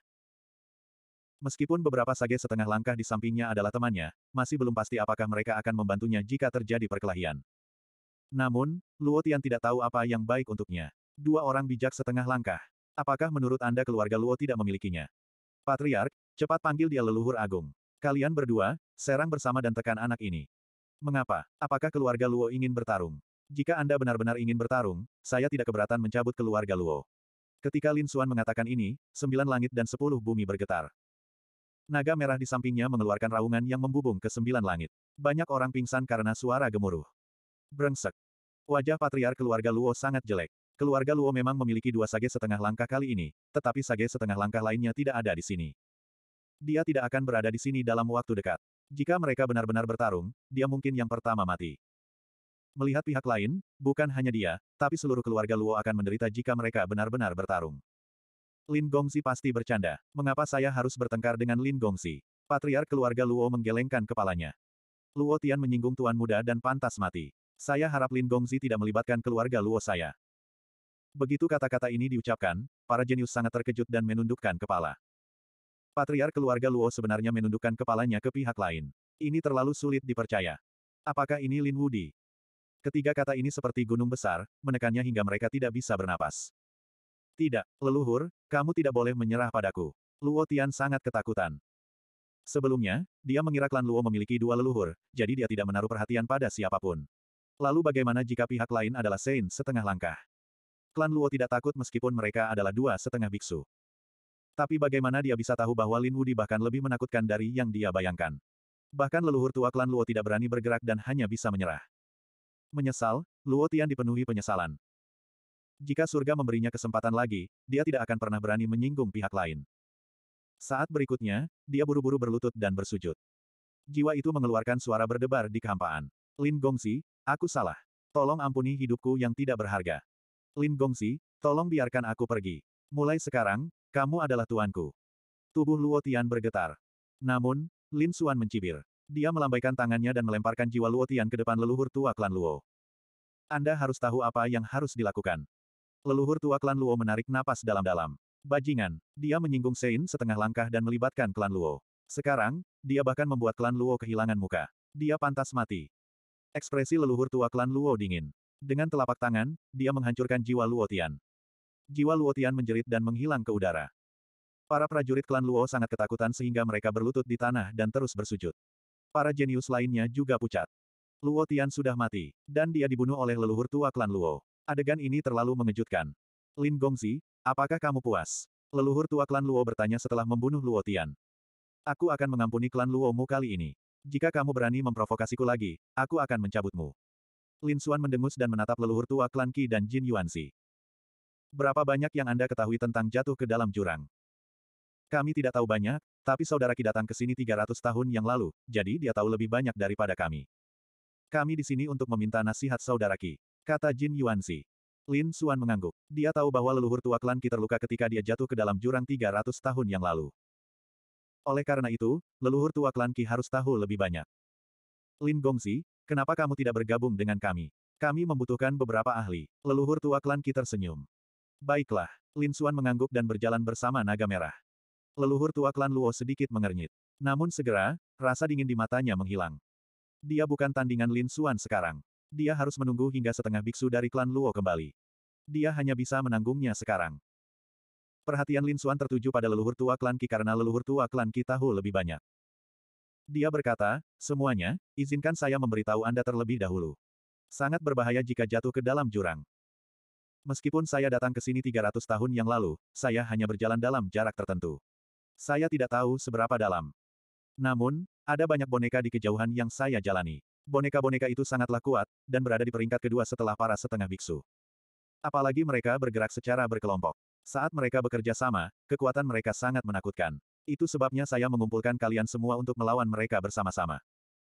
Meskipun beberapa sage setengah langkah di sampingnya adalah temannya, masih belum pasti apakah mereka akan membantunya jika terjadi perkelahian. Namun, Luo Tian tidak tahu apa yang baik untuknya. Dua orang bijak setengah langkah. Apakah menurut Anda keluarga Luo tidak memilikinya? Patriark, cepat panggil dia leluhur agung. Kalian berdua, serang bersama dan tekan anak ini. Mengapa? Apakah keluarga Luo ingin bertarung? Jika Anda benar-benar ingin bertarung, saya tidak keberatan mencabut keluarga Luo. Ketika Lin Xuan mengatakan ini, sembilan langit dan sepuluh bumi bergetar. Naga merah di sampingnya mengeluarkan raungan yang membubung ke sembilan langit. Banyak orang pingsan karena suara gemuruh. Brengsek. Wajah patriar keluarga Luo sangat jelek. Keluarga Luo memang memiliki dua sage setengah langkah kali ini, tetapi sage setengah langkah lainnya tidak ada di sini. Dia tidak akan berada di sini dalam waktu dekat. Jika mereka benar-benar bertarung, dia mungkin yang pertama mati. Melihat pihak lain, bukan hanya dia, tapi seluruh keluarga Luo akan menderita jika mereka benar-benar bertarung. Lin Gongsi pasti bercanda. Mengapa saya harus bertengkar dengan Lin Gongsi? Patriark keluarga Luo menggelengkan kepalanya. Luo Tian menyinggung tuan muda dan pantas mati. Saya harap Lin Gongzi tidak melibatkan keluarga Luo saya. Begitu kata-kata ini diucapkan, para jenius sangat terkejut dan menundukkan kepala. Patriar keluarga Luo sebenarnya menundukkan kepalanya ke pihak lain. Ini terlalu sulit dipercaya. Apakah ini Lin Wudi? Ketiga kata ini seperti gunung besar, menekannya hingga mereka tidak bisa bernapas. Tidak, leluhur, kamu tidak boleh menyerah padaku. Luo Tian sangat ketakutan. Sebelumnya, dia mengira klan Luo memiliki dua leluhur, jadi dia tidak menaruh perhatian pada siapapun. Lalu bagaimana jika pihak lain adalah Sein setengah langkah? Klan Luo tidak takut meskipun mereka adalah dua setengah biksu. Tapi bagaimana dia bisa tahu bahwa Lin Wudi bahkan lebih menakutkan dari yang dia bayangkan. Bahkan leluhur tua klan Luo tidak berani bergerak dan hanya bisa menyerah. Menyesal, Luo Tian dipenuhi penyesalan. Jika surga memberinya kesempatan lagi, dia tidak akan pernah berani menyinggung pihak lain. Saat berikutnya, dia buru-buru berlutut dan bersujud. Jiwa itu mengeluarkan suara berdebar di kehampaan. Lin Gongsi, aku salah. Tolong ampuni hidupku yang tidak berharga. Lin Gongsi, tolong biarkan aku pergi. Mulai sekarang, kamu adalah tuanku. Tubuh Luo Tian bergetar. Namun, Lin Xuan mencibir. Dia melambaikan tangannya dan melemparkan jiwa Luo Tian ke depan leluhur tua klan Luo. Anda harus tahu apa yang harus dilakukan. Leluhur tua klan Luo menarik napas dalam-dalam. Bajingan, dia menyinggung Sein setengah langkah dan melibatkan klan Luo. Sekarang, dia bahkan membuat klan Luo kehilangan muka. Dia pantas mati. Ekspresi leluhur tua klan Luo dingin. Dengan telapak tangan, dia menghancurkan jiwa Luo Tian. Jiwa Luotian menjerit dan menghilang ke udara. Para prajurit klan Luo sangat ketakutan sehingga mereka berlutut di tanah dan terus bersujud. Para jenius lainnya juga pucat. Luotian sudah mati, dan dia dibunuh oleh leluhur tua klan Luo. Adegan ini terlalu mengejutkan. Lin Gongzi, apakah kamu puas? Leluhur tua klan Luo bertanya setelah membunuh Luotian. Aku akan mengampuni klan Luo mu kali ini. Jika kamu berani memprovokasiku lagi, aku akan mencabutmu. Lin Xuan mendengus dan menatap leluhur tua klan Qi dan Jin Yuanzi. Berapa banyak yang Anda ketahui tentang jatuh ke dalam jurang? Kami tidak tahu banyak, tapi saudara Ki datang ke sini 300 tahun yang lalu, jadi dia tahu lebih banyak daripada kami. Kami di sini untuk meminta nasihat saudara Ki, kata Jin Yuanzi. Lin Suan mengangguk. Dia tahu bahwa leluhur tua klan Ki terluka ketika dia jatuh ke dalam jurang 300 tahun yang lalu. Oleh karena itu, leluhur tua klan Ki harus tahu lebih banyak. Lin Gongzi, kenapa kamu tidak bergabung dengan kami? Kami membutuhkan beberapa ahli. Leluhur tua klan Ki tersenyum. Baiklah, Lin Xuan mengangguk dan berjalan bersama naga merah. Leluhur tua klan Luo sedikit mengernyit. Namun segera, rasa dingin di matanya menghilang. Dia bukan tandingan Lin Xuan sekarang. Dia harus menunggu hingga setengah biksu dari klan Luo kembali. Dia hanya bisa menanggungnya sekarang. Perhatian Lin Xuan tertuju pada leluhur tua klan Ki karena leluhur tua klan Ki tahu lebih banyak. Dia berkata, semuanya, izinkan saya memberitahu Anda terlebih dahulu. Sangat berbahaya jika jatuh ke dalam jurang. Meskipun saya datang ke sini 300 tahun yang lalu, saya hanya berjalan dalam jarak tertentu. Saya tidak tahu seberapa dalam. Namun, ada banyak boneka di kejauhan yang saya jalani. Boneka-boneka itu sangatlah kuat, dan berada di peringkat kedua setelah para setengah biksu. Apalagi mereka bergerak secara berkelompok. Saat mereka bekerja sama, kekuatan mereka sangat menakutkan. Itu sebabnya saya mengumpulkan kalian semua untuk melawan mereka bersama-sama.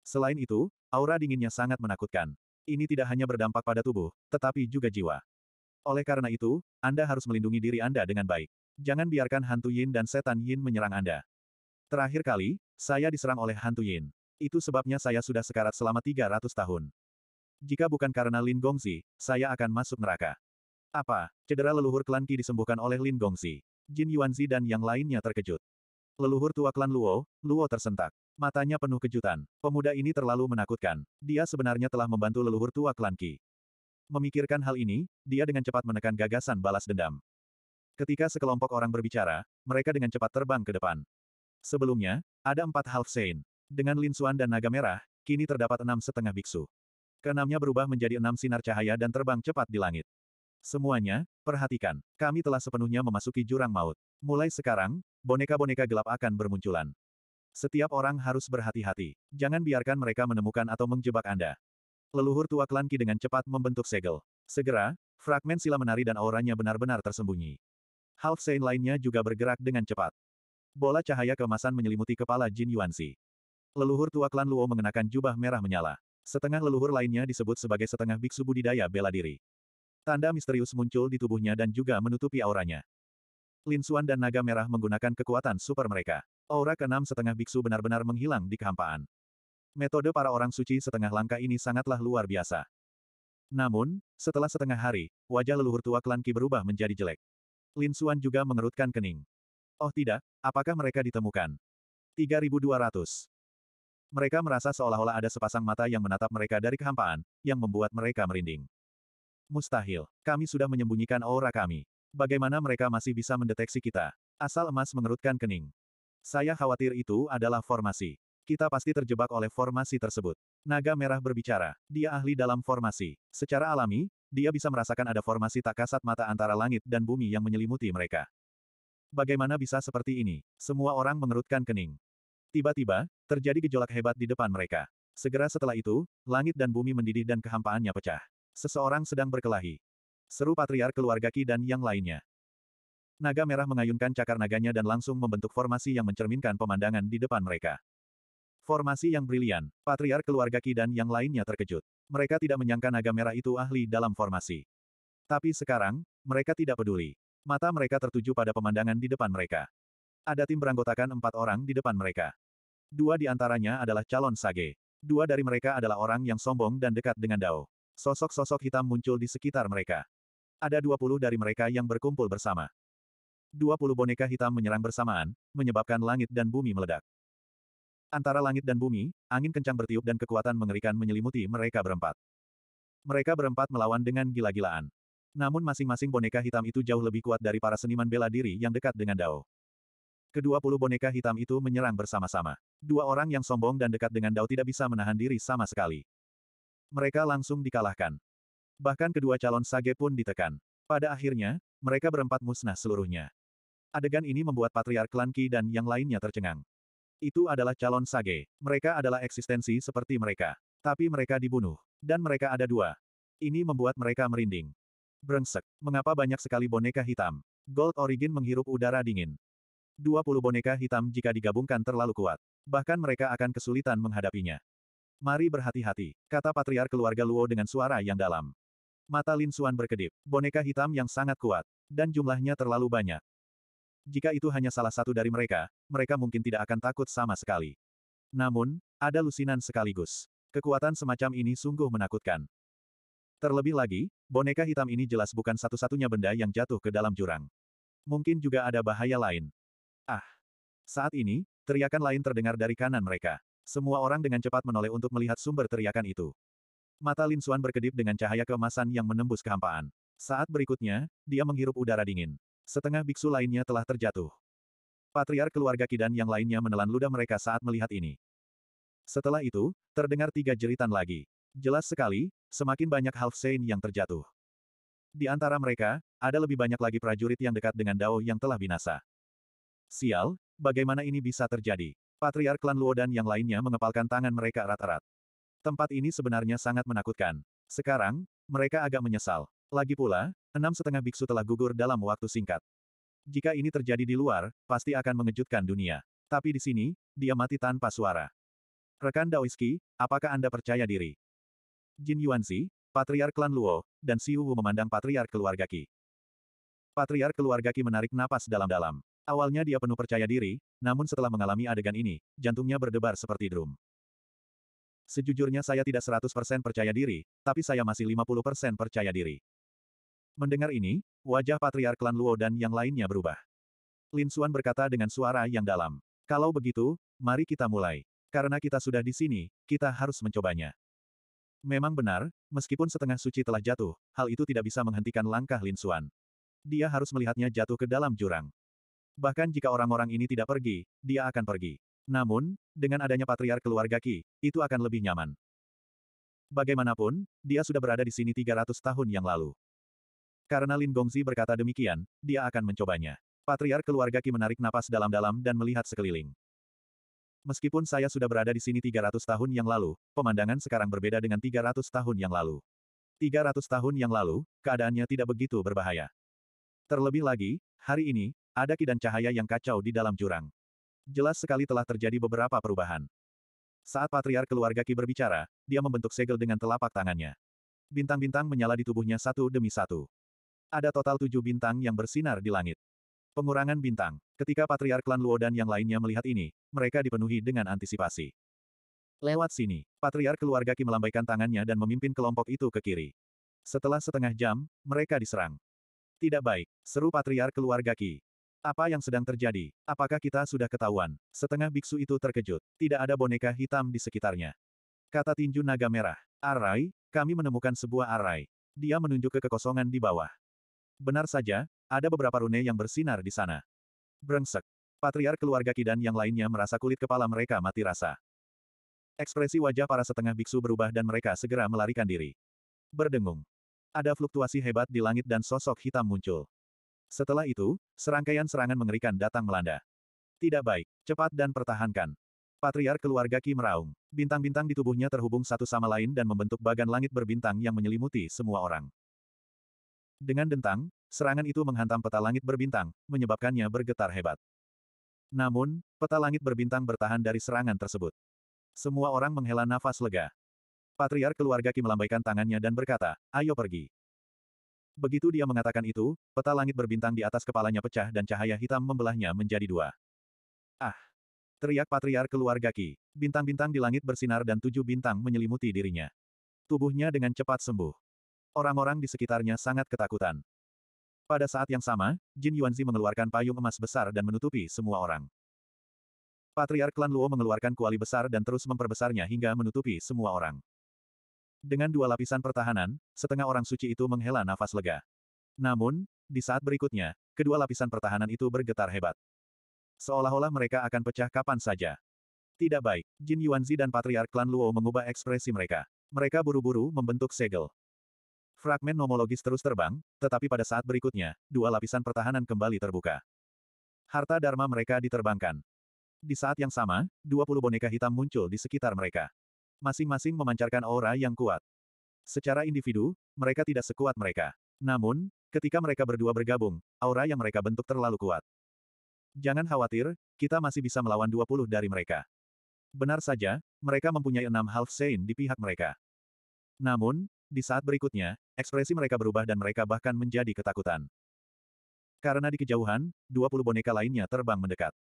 Selain itu, aura dinginnya sangat menakutkan. Ini tidak hanya berdampak pada tubuh, tetapi juga jiwa. Oleh karena itu, Anda harus melindungi diri Anda dengan baik. Jangan biarkan hantu Yin dan setan Yin menyerang Anda. Terakhir kali, saya diserang oleh hantu Yin. Itu sebabnya saya sudah sekarat selama 300 tahun. Jika bukan karena Lin Gongzi, saya akan masuk neraka. Apa? Cedera leluhur klan Qi disembuhkan oleh Lin Gongzi. Jin Yuanzi dan yang lainnya terkejut. Leluhur tua klan Luo, Luo tersentak. Matanya penuh kejutan. Pemuda ini terlalu menakutkan. Dia sebenarnya telah membantu leluhur tua klan Qi. Memikirkan hal ini, dia dengan cepat menekan gagasan balas dendam. Ketika sekelompok orang berbicara, mereka dengan cepat terbang ke depan. Sebelumnya, ada empat half saint. Dengan linsuan dan naga merah, kini terdapat enam setengah biksu. Keenamnya berubah menjadi enam sinar cahaya dan terbang cepat di langit. Semuanya, perhatikan. Kami telah sepenuhnya memasuki jurang maut. Mulai sekarang, boneka-boneka gelap akan bermunculan. Setiap orang harus berhati-hati. Jangan biarkan mereka menemukan atau menjebak Anda. Leluhur tua klan Ki dengan cepat membentuk segel. Segera, fragmen sila menari dan auranya benar-benar tersembunyi. Half Saint lainnya juga bergerak dengan cepat. Bola cahaya kemasan menyelimuti kepala Jin Yuanzi. Leluhur tua klan Luo mengenakan jubah merah menyala. Setengah leluhur lainnya disebut sebagai setengah biksu budidaya bela diri. Tanda misterius muncul di tubuhnya dan juga menutupi auranya. Lin Xuan dan naga merah menggunakan kekuatan super mereka. Aura keenam setengah biksu benar-benar menghilang di kehampaan. Metode para orang suci setengah langkah ini sangatlah luar biasa. Namun, setelah setengah hari, wajah leluhur tua klan Ki berubah menjadi jelek. Lin Suan juga mengerutkan kening. Oh tidak, apakah mereka ditemukan? 3200. Mereka merasa seolah-olah ada sepasang mata yang menatap mereka dari kehampaan, yang membuat mereka merinding. Mustahil, kami sudah menyembunyikan aura kami. Bagaimana mereka masih bisa mendeteksi kita? Asal emas mengerutkan kening. Saya khawatir itu adalah formasi. Kita pasti terjebak oleh formasi tersebut. Naga merah berbicara. Dia ahli dalam formasi. Secara alami, dia bisa merasakan ada formasi tak kasat mata antara langit dan bumi yang menyelimuti mereka. Bagaimana bisa seperti ini? Semua orang mengerutkan kening. Tiba-tiba, terjadi gejolak hebat di depan mereka. Segera setelah itu, langit dan bumi mendidih dan kehampaannya pecah. Seseorang sedang berkelahi. Seru patriark keluarga Ki dan yang lainnya. Naga merah mengayunkan cakar naganya dan langsung membentuk formasi yang mencerminkan pemandangan di depan mereka. Formasi yang brilian, Patriar keluarga Ki dan yang lainnya terkejut. Mereka tidak menyangka naga merah itu ahli dalam formasi. Tapi sekarang, mereka tidak peduli. Mata mereka tertuju pada pemandangan di depan mereka. Ada tim beranggotakan empat orang di depan mereka. Dua di antaranya adalah calon sage. Dua dari mereka adalah orang yang sombong dan dekat dengan Dao. Sosok-sosok hitam muncul di sekitar mereka. Ada dua puluh dari mereka yang berkumpul bersama. Dua puluh boneka hitam menyerang bersamaan, menyebabkan langit dan bumi meledak. Antara langit dan bumi, angin kencang bertiup dan kekuatan mengerikan menyelimuti mereka berempat. Mereka berempat melawan dengan gila-gilaan. Namun masing-masing boneka hitam itu jauh lebih kuat dari para seniman bela diri yang dekat dengan Dao. Kedua puluh boneka hitam itu menyerang bersama-sama. Dua orang yang sombong dan dekat dengan Dao tidak bisa menahan diri sama sekali. Mereka langsung dikalahkan. Bahkan kedua calon sage pun ditekan. Pada akhirnya, mereka berempat musnah seluruhnya. Adegan ini membuat patriark Lanki dan yang lainnya tercengang. Itu adalah calon sage. Mereka adalah eksistensi seperti mereka. Tapi mereka dibunuh. Dan mereka ada dua. Ini membuat mereka merinding. Brengsek. Mengapa banyak sekali boneka hitam? Gold Origin menghirup udara dingin. 20 boneka hitam jika digabungkan terlalu kuat. Bahkan mereka akan kesulitan menghadapinya. Mari berhati-hati, kata patriar keluarga Luo dengan suara yang dalam. Mata Lin Xuan berkedip, boneka hitam yang sangat kuat, dan jumlahnya terlalu banyak. Jika itu hanya salah satu dari mereka, mereka mungkin tidak akan takut sama sekali. Namun, ada lusinan sekaligus. Kekuatan semacam ini sungguh menakutkan. Terlebih lagi, boneka hitam ini jelas bukan satu-satunya benda yang jatuh ke dalam jurang. Mungkin juga ada bahaya lain. Ah! Saat ini, teriakan lain terdengar dari kanan mereka. Semua orang dengan cepat menoleh untuk melihat sumber teriakan itu. Mata Lin Xuan berkedip dengan cahaya kemasan yang menembus kehampaan. Saat berikutnya, dia menghirup udara dingin. Setengah biksu lainnya telah terjatuh. Patriar keluarga Kidan yang lainnya menelan ludah mereka saat melihat ini. Setelah itu, terdengar tiga jeritan lagi. Jelas sekali, semakin banyak half sein yang terjatuh. Di antara mereka, ada lebih banyak lagi prajurit yang dekat dengan Dao yang telah binasa. Sial, bagaimana ini bisa terjadi? Patriar klan Luo dan yang lainnya mengepalkan tangan mereka erat-erat. Tempat ini sebenarnya sangat menakutkan. Sekarang, mereka agak menyesal. Lagi pula, enam setengah biksu telah gugur dalam waktu singkat. Jika ini terjadi di luar, pasti akan mengejutkan dunia. Tapi di sini, dia mati tanpa suara. Rekan Daoiski, apakah Anda percaya diri? Jin Yuanzi, Patriark Klan Luo, dan Si Wu memandang Patriark keluarga Qi. Patriark keluarga Qi menarik napas dalam-dalam. Awalnya dia penuh percaya diri, namun setelah mengalami adegan ini, jantungnya berdebar seperti drum. Sejujurnya saya tidak 100% percaya diri, tapi saya masih 50% percaya diri. Mendengar ini, wajah patriark klan Luo dan yang lainnya berubah. Lin Xuan berkata dengan suara yang dalam. Kalau begitu, mari kita mulai. Karena kita sudah di sini, kita harus mencobanya. Memang benar, meskipun setengah suci telah jatuh, hal itu tidak bisa menghentikan langkah Lin Xuan. Dia harus melihatnya jatuh ke dalam jurang. Bahkan jika orang-orang ini tidak pergi, dia akan pergi. Namun, dengan adanya patriark keluarga Ki, itu akan lebih nyaman. Bagaimanapun, dia sudah berada di sini 300 tahun yang lalu. Karena Lin Gongzi berkata demikian, dia akan mencobanya. Patriar keluarga Ki menarik napas dalam-dalam dan melihat sekeliling. Meskipun saya sudah berada di sini 300 tahun yang lalu, pemandangan sekarang berbeda dengan 300 tahun yang lalu. 300 tahun yang lalu, keadaannya tidak begitu berbahaya. Terlebih lagi, hari ini, ada ki dan cahaya yang kacau di dalam jurang. Jelas sekali telah terjadi beberapa perubahan. Saat patriar keluarga Ki berbicara, dia membentuk segel dengan telapak tangannya. Bintang-bintang menyala di tubuhnya satu demi satu. Ada total tujuh bintang yang bersinar di langit. Pengurangan bintang. Ketika Patriark Klan Luo dan yang lainnya melihat ini, mereka dipenuhi dengan antisipasi. Lewat sini, Patriark keluarga Ki melambaikan tangannya dan memimpin kelompok itu ke kiri. Setelah setengah jam, mereka diserang. Tidak baik, seru Patriark keluarga Ki. Apa yang sedang terjadi? Apakah kita sudah ketahuan? Setengah biksu itu terkejut. Tidak ada boneka hitam di sekitarnya. Kata tinju naga merah. Arai, kami menemukan sebuah arai. Dia menunjuk ke kekosongan di bawah. Benar saja, ada beberapa rune yang bersinar di sana. Brengsek. patriar keluarga Kidan yang lainnya merasa kulit kepala mereka mati rasa. Ekspresi wajah para setengah biksu berubah dan mereka segera melarikan diri. Berdengung. Ada fluktuasi hebat di langit dan sosok hitam muncul. Setelah itu, serangkaian serangan mengerikan datang melanda. Tidak baik, cepat dan pertahankan. patriar keluarga Ki meraung. Bintang-bintang di tubuhnya terhubung satu sama lain dan membentuk bagan langit berbintang yang menyelimuti semua orang. Dengan dentang, serangan itu menghantam peta langit berbintang, menyebabkannya bergetar hebat. Namun, peta langit berbintang bertahan dari serangan tersebut. Semua orang menghela nafas lega. Patriar keluarga Ki melambaikan tangannya dan berkata, ayo pergi. Begitu dia mengatakan itu, peta langit berbintang di atas kepalanya pecah dan cahaya hitam membelahnya menjadi dua. Ah! Teriak patriar keluarga Ki. Bintang-bintang di langit bersinar dan tujuh bintang menyelimuti dirinya. Tubuhnya dengan cepat sembuh. Orang-orang di sekitarnya sangat ketakutan. Pada saat yang sama, Jin Yuanzi mengeluarkan payung emas besar dan menutupi semua orang. Patriark Klan Luo mengeluarkan kuali besar dan terus memperbesarnya hingga menutupi semua orang. Dengan dua lapisan pertahanan, setengah orang suci itu menghela nafas lega. Namun, di saat berikutnya, kedua lapisan pertahanan itu bergetar hebat. Seolah-olah mereka akan pecah kapan saja. Tidak baik, Jin Yuanzi dan Patriark Klan Luo mengubah ekspresi mereka. Mereka buru-buru membentuk segel. Fragmen nomologis terus terbang, tetapi pada saat berikutnya, dua lapisan pertahanan kembali terbuka. Harta Dharma mereka diterbangkan. Di saat yang sama, 20 boneka hitam muncul di sekitar mereka. Masing-masing memancarkan aura yang kuat. Secara individu, mereka tidak sekuat mereka. Namun, ketika mereka berdua bergabung, aura yang mereka bentuk terlalu kuat. Jangan khawatir, kita masih bisa melawan 20 dari mereka. Benar saja, mereka mempunyai enam half sein di pihak mereka. Namun, di saat berikutnya, ekspresi mereka berubah dan mereka bahkan menjadi ketakutan. Karena di kejauhan, 20 boneka lainnya terbang mendekat.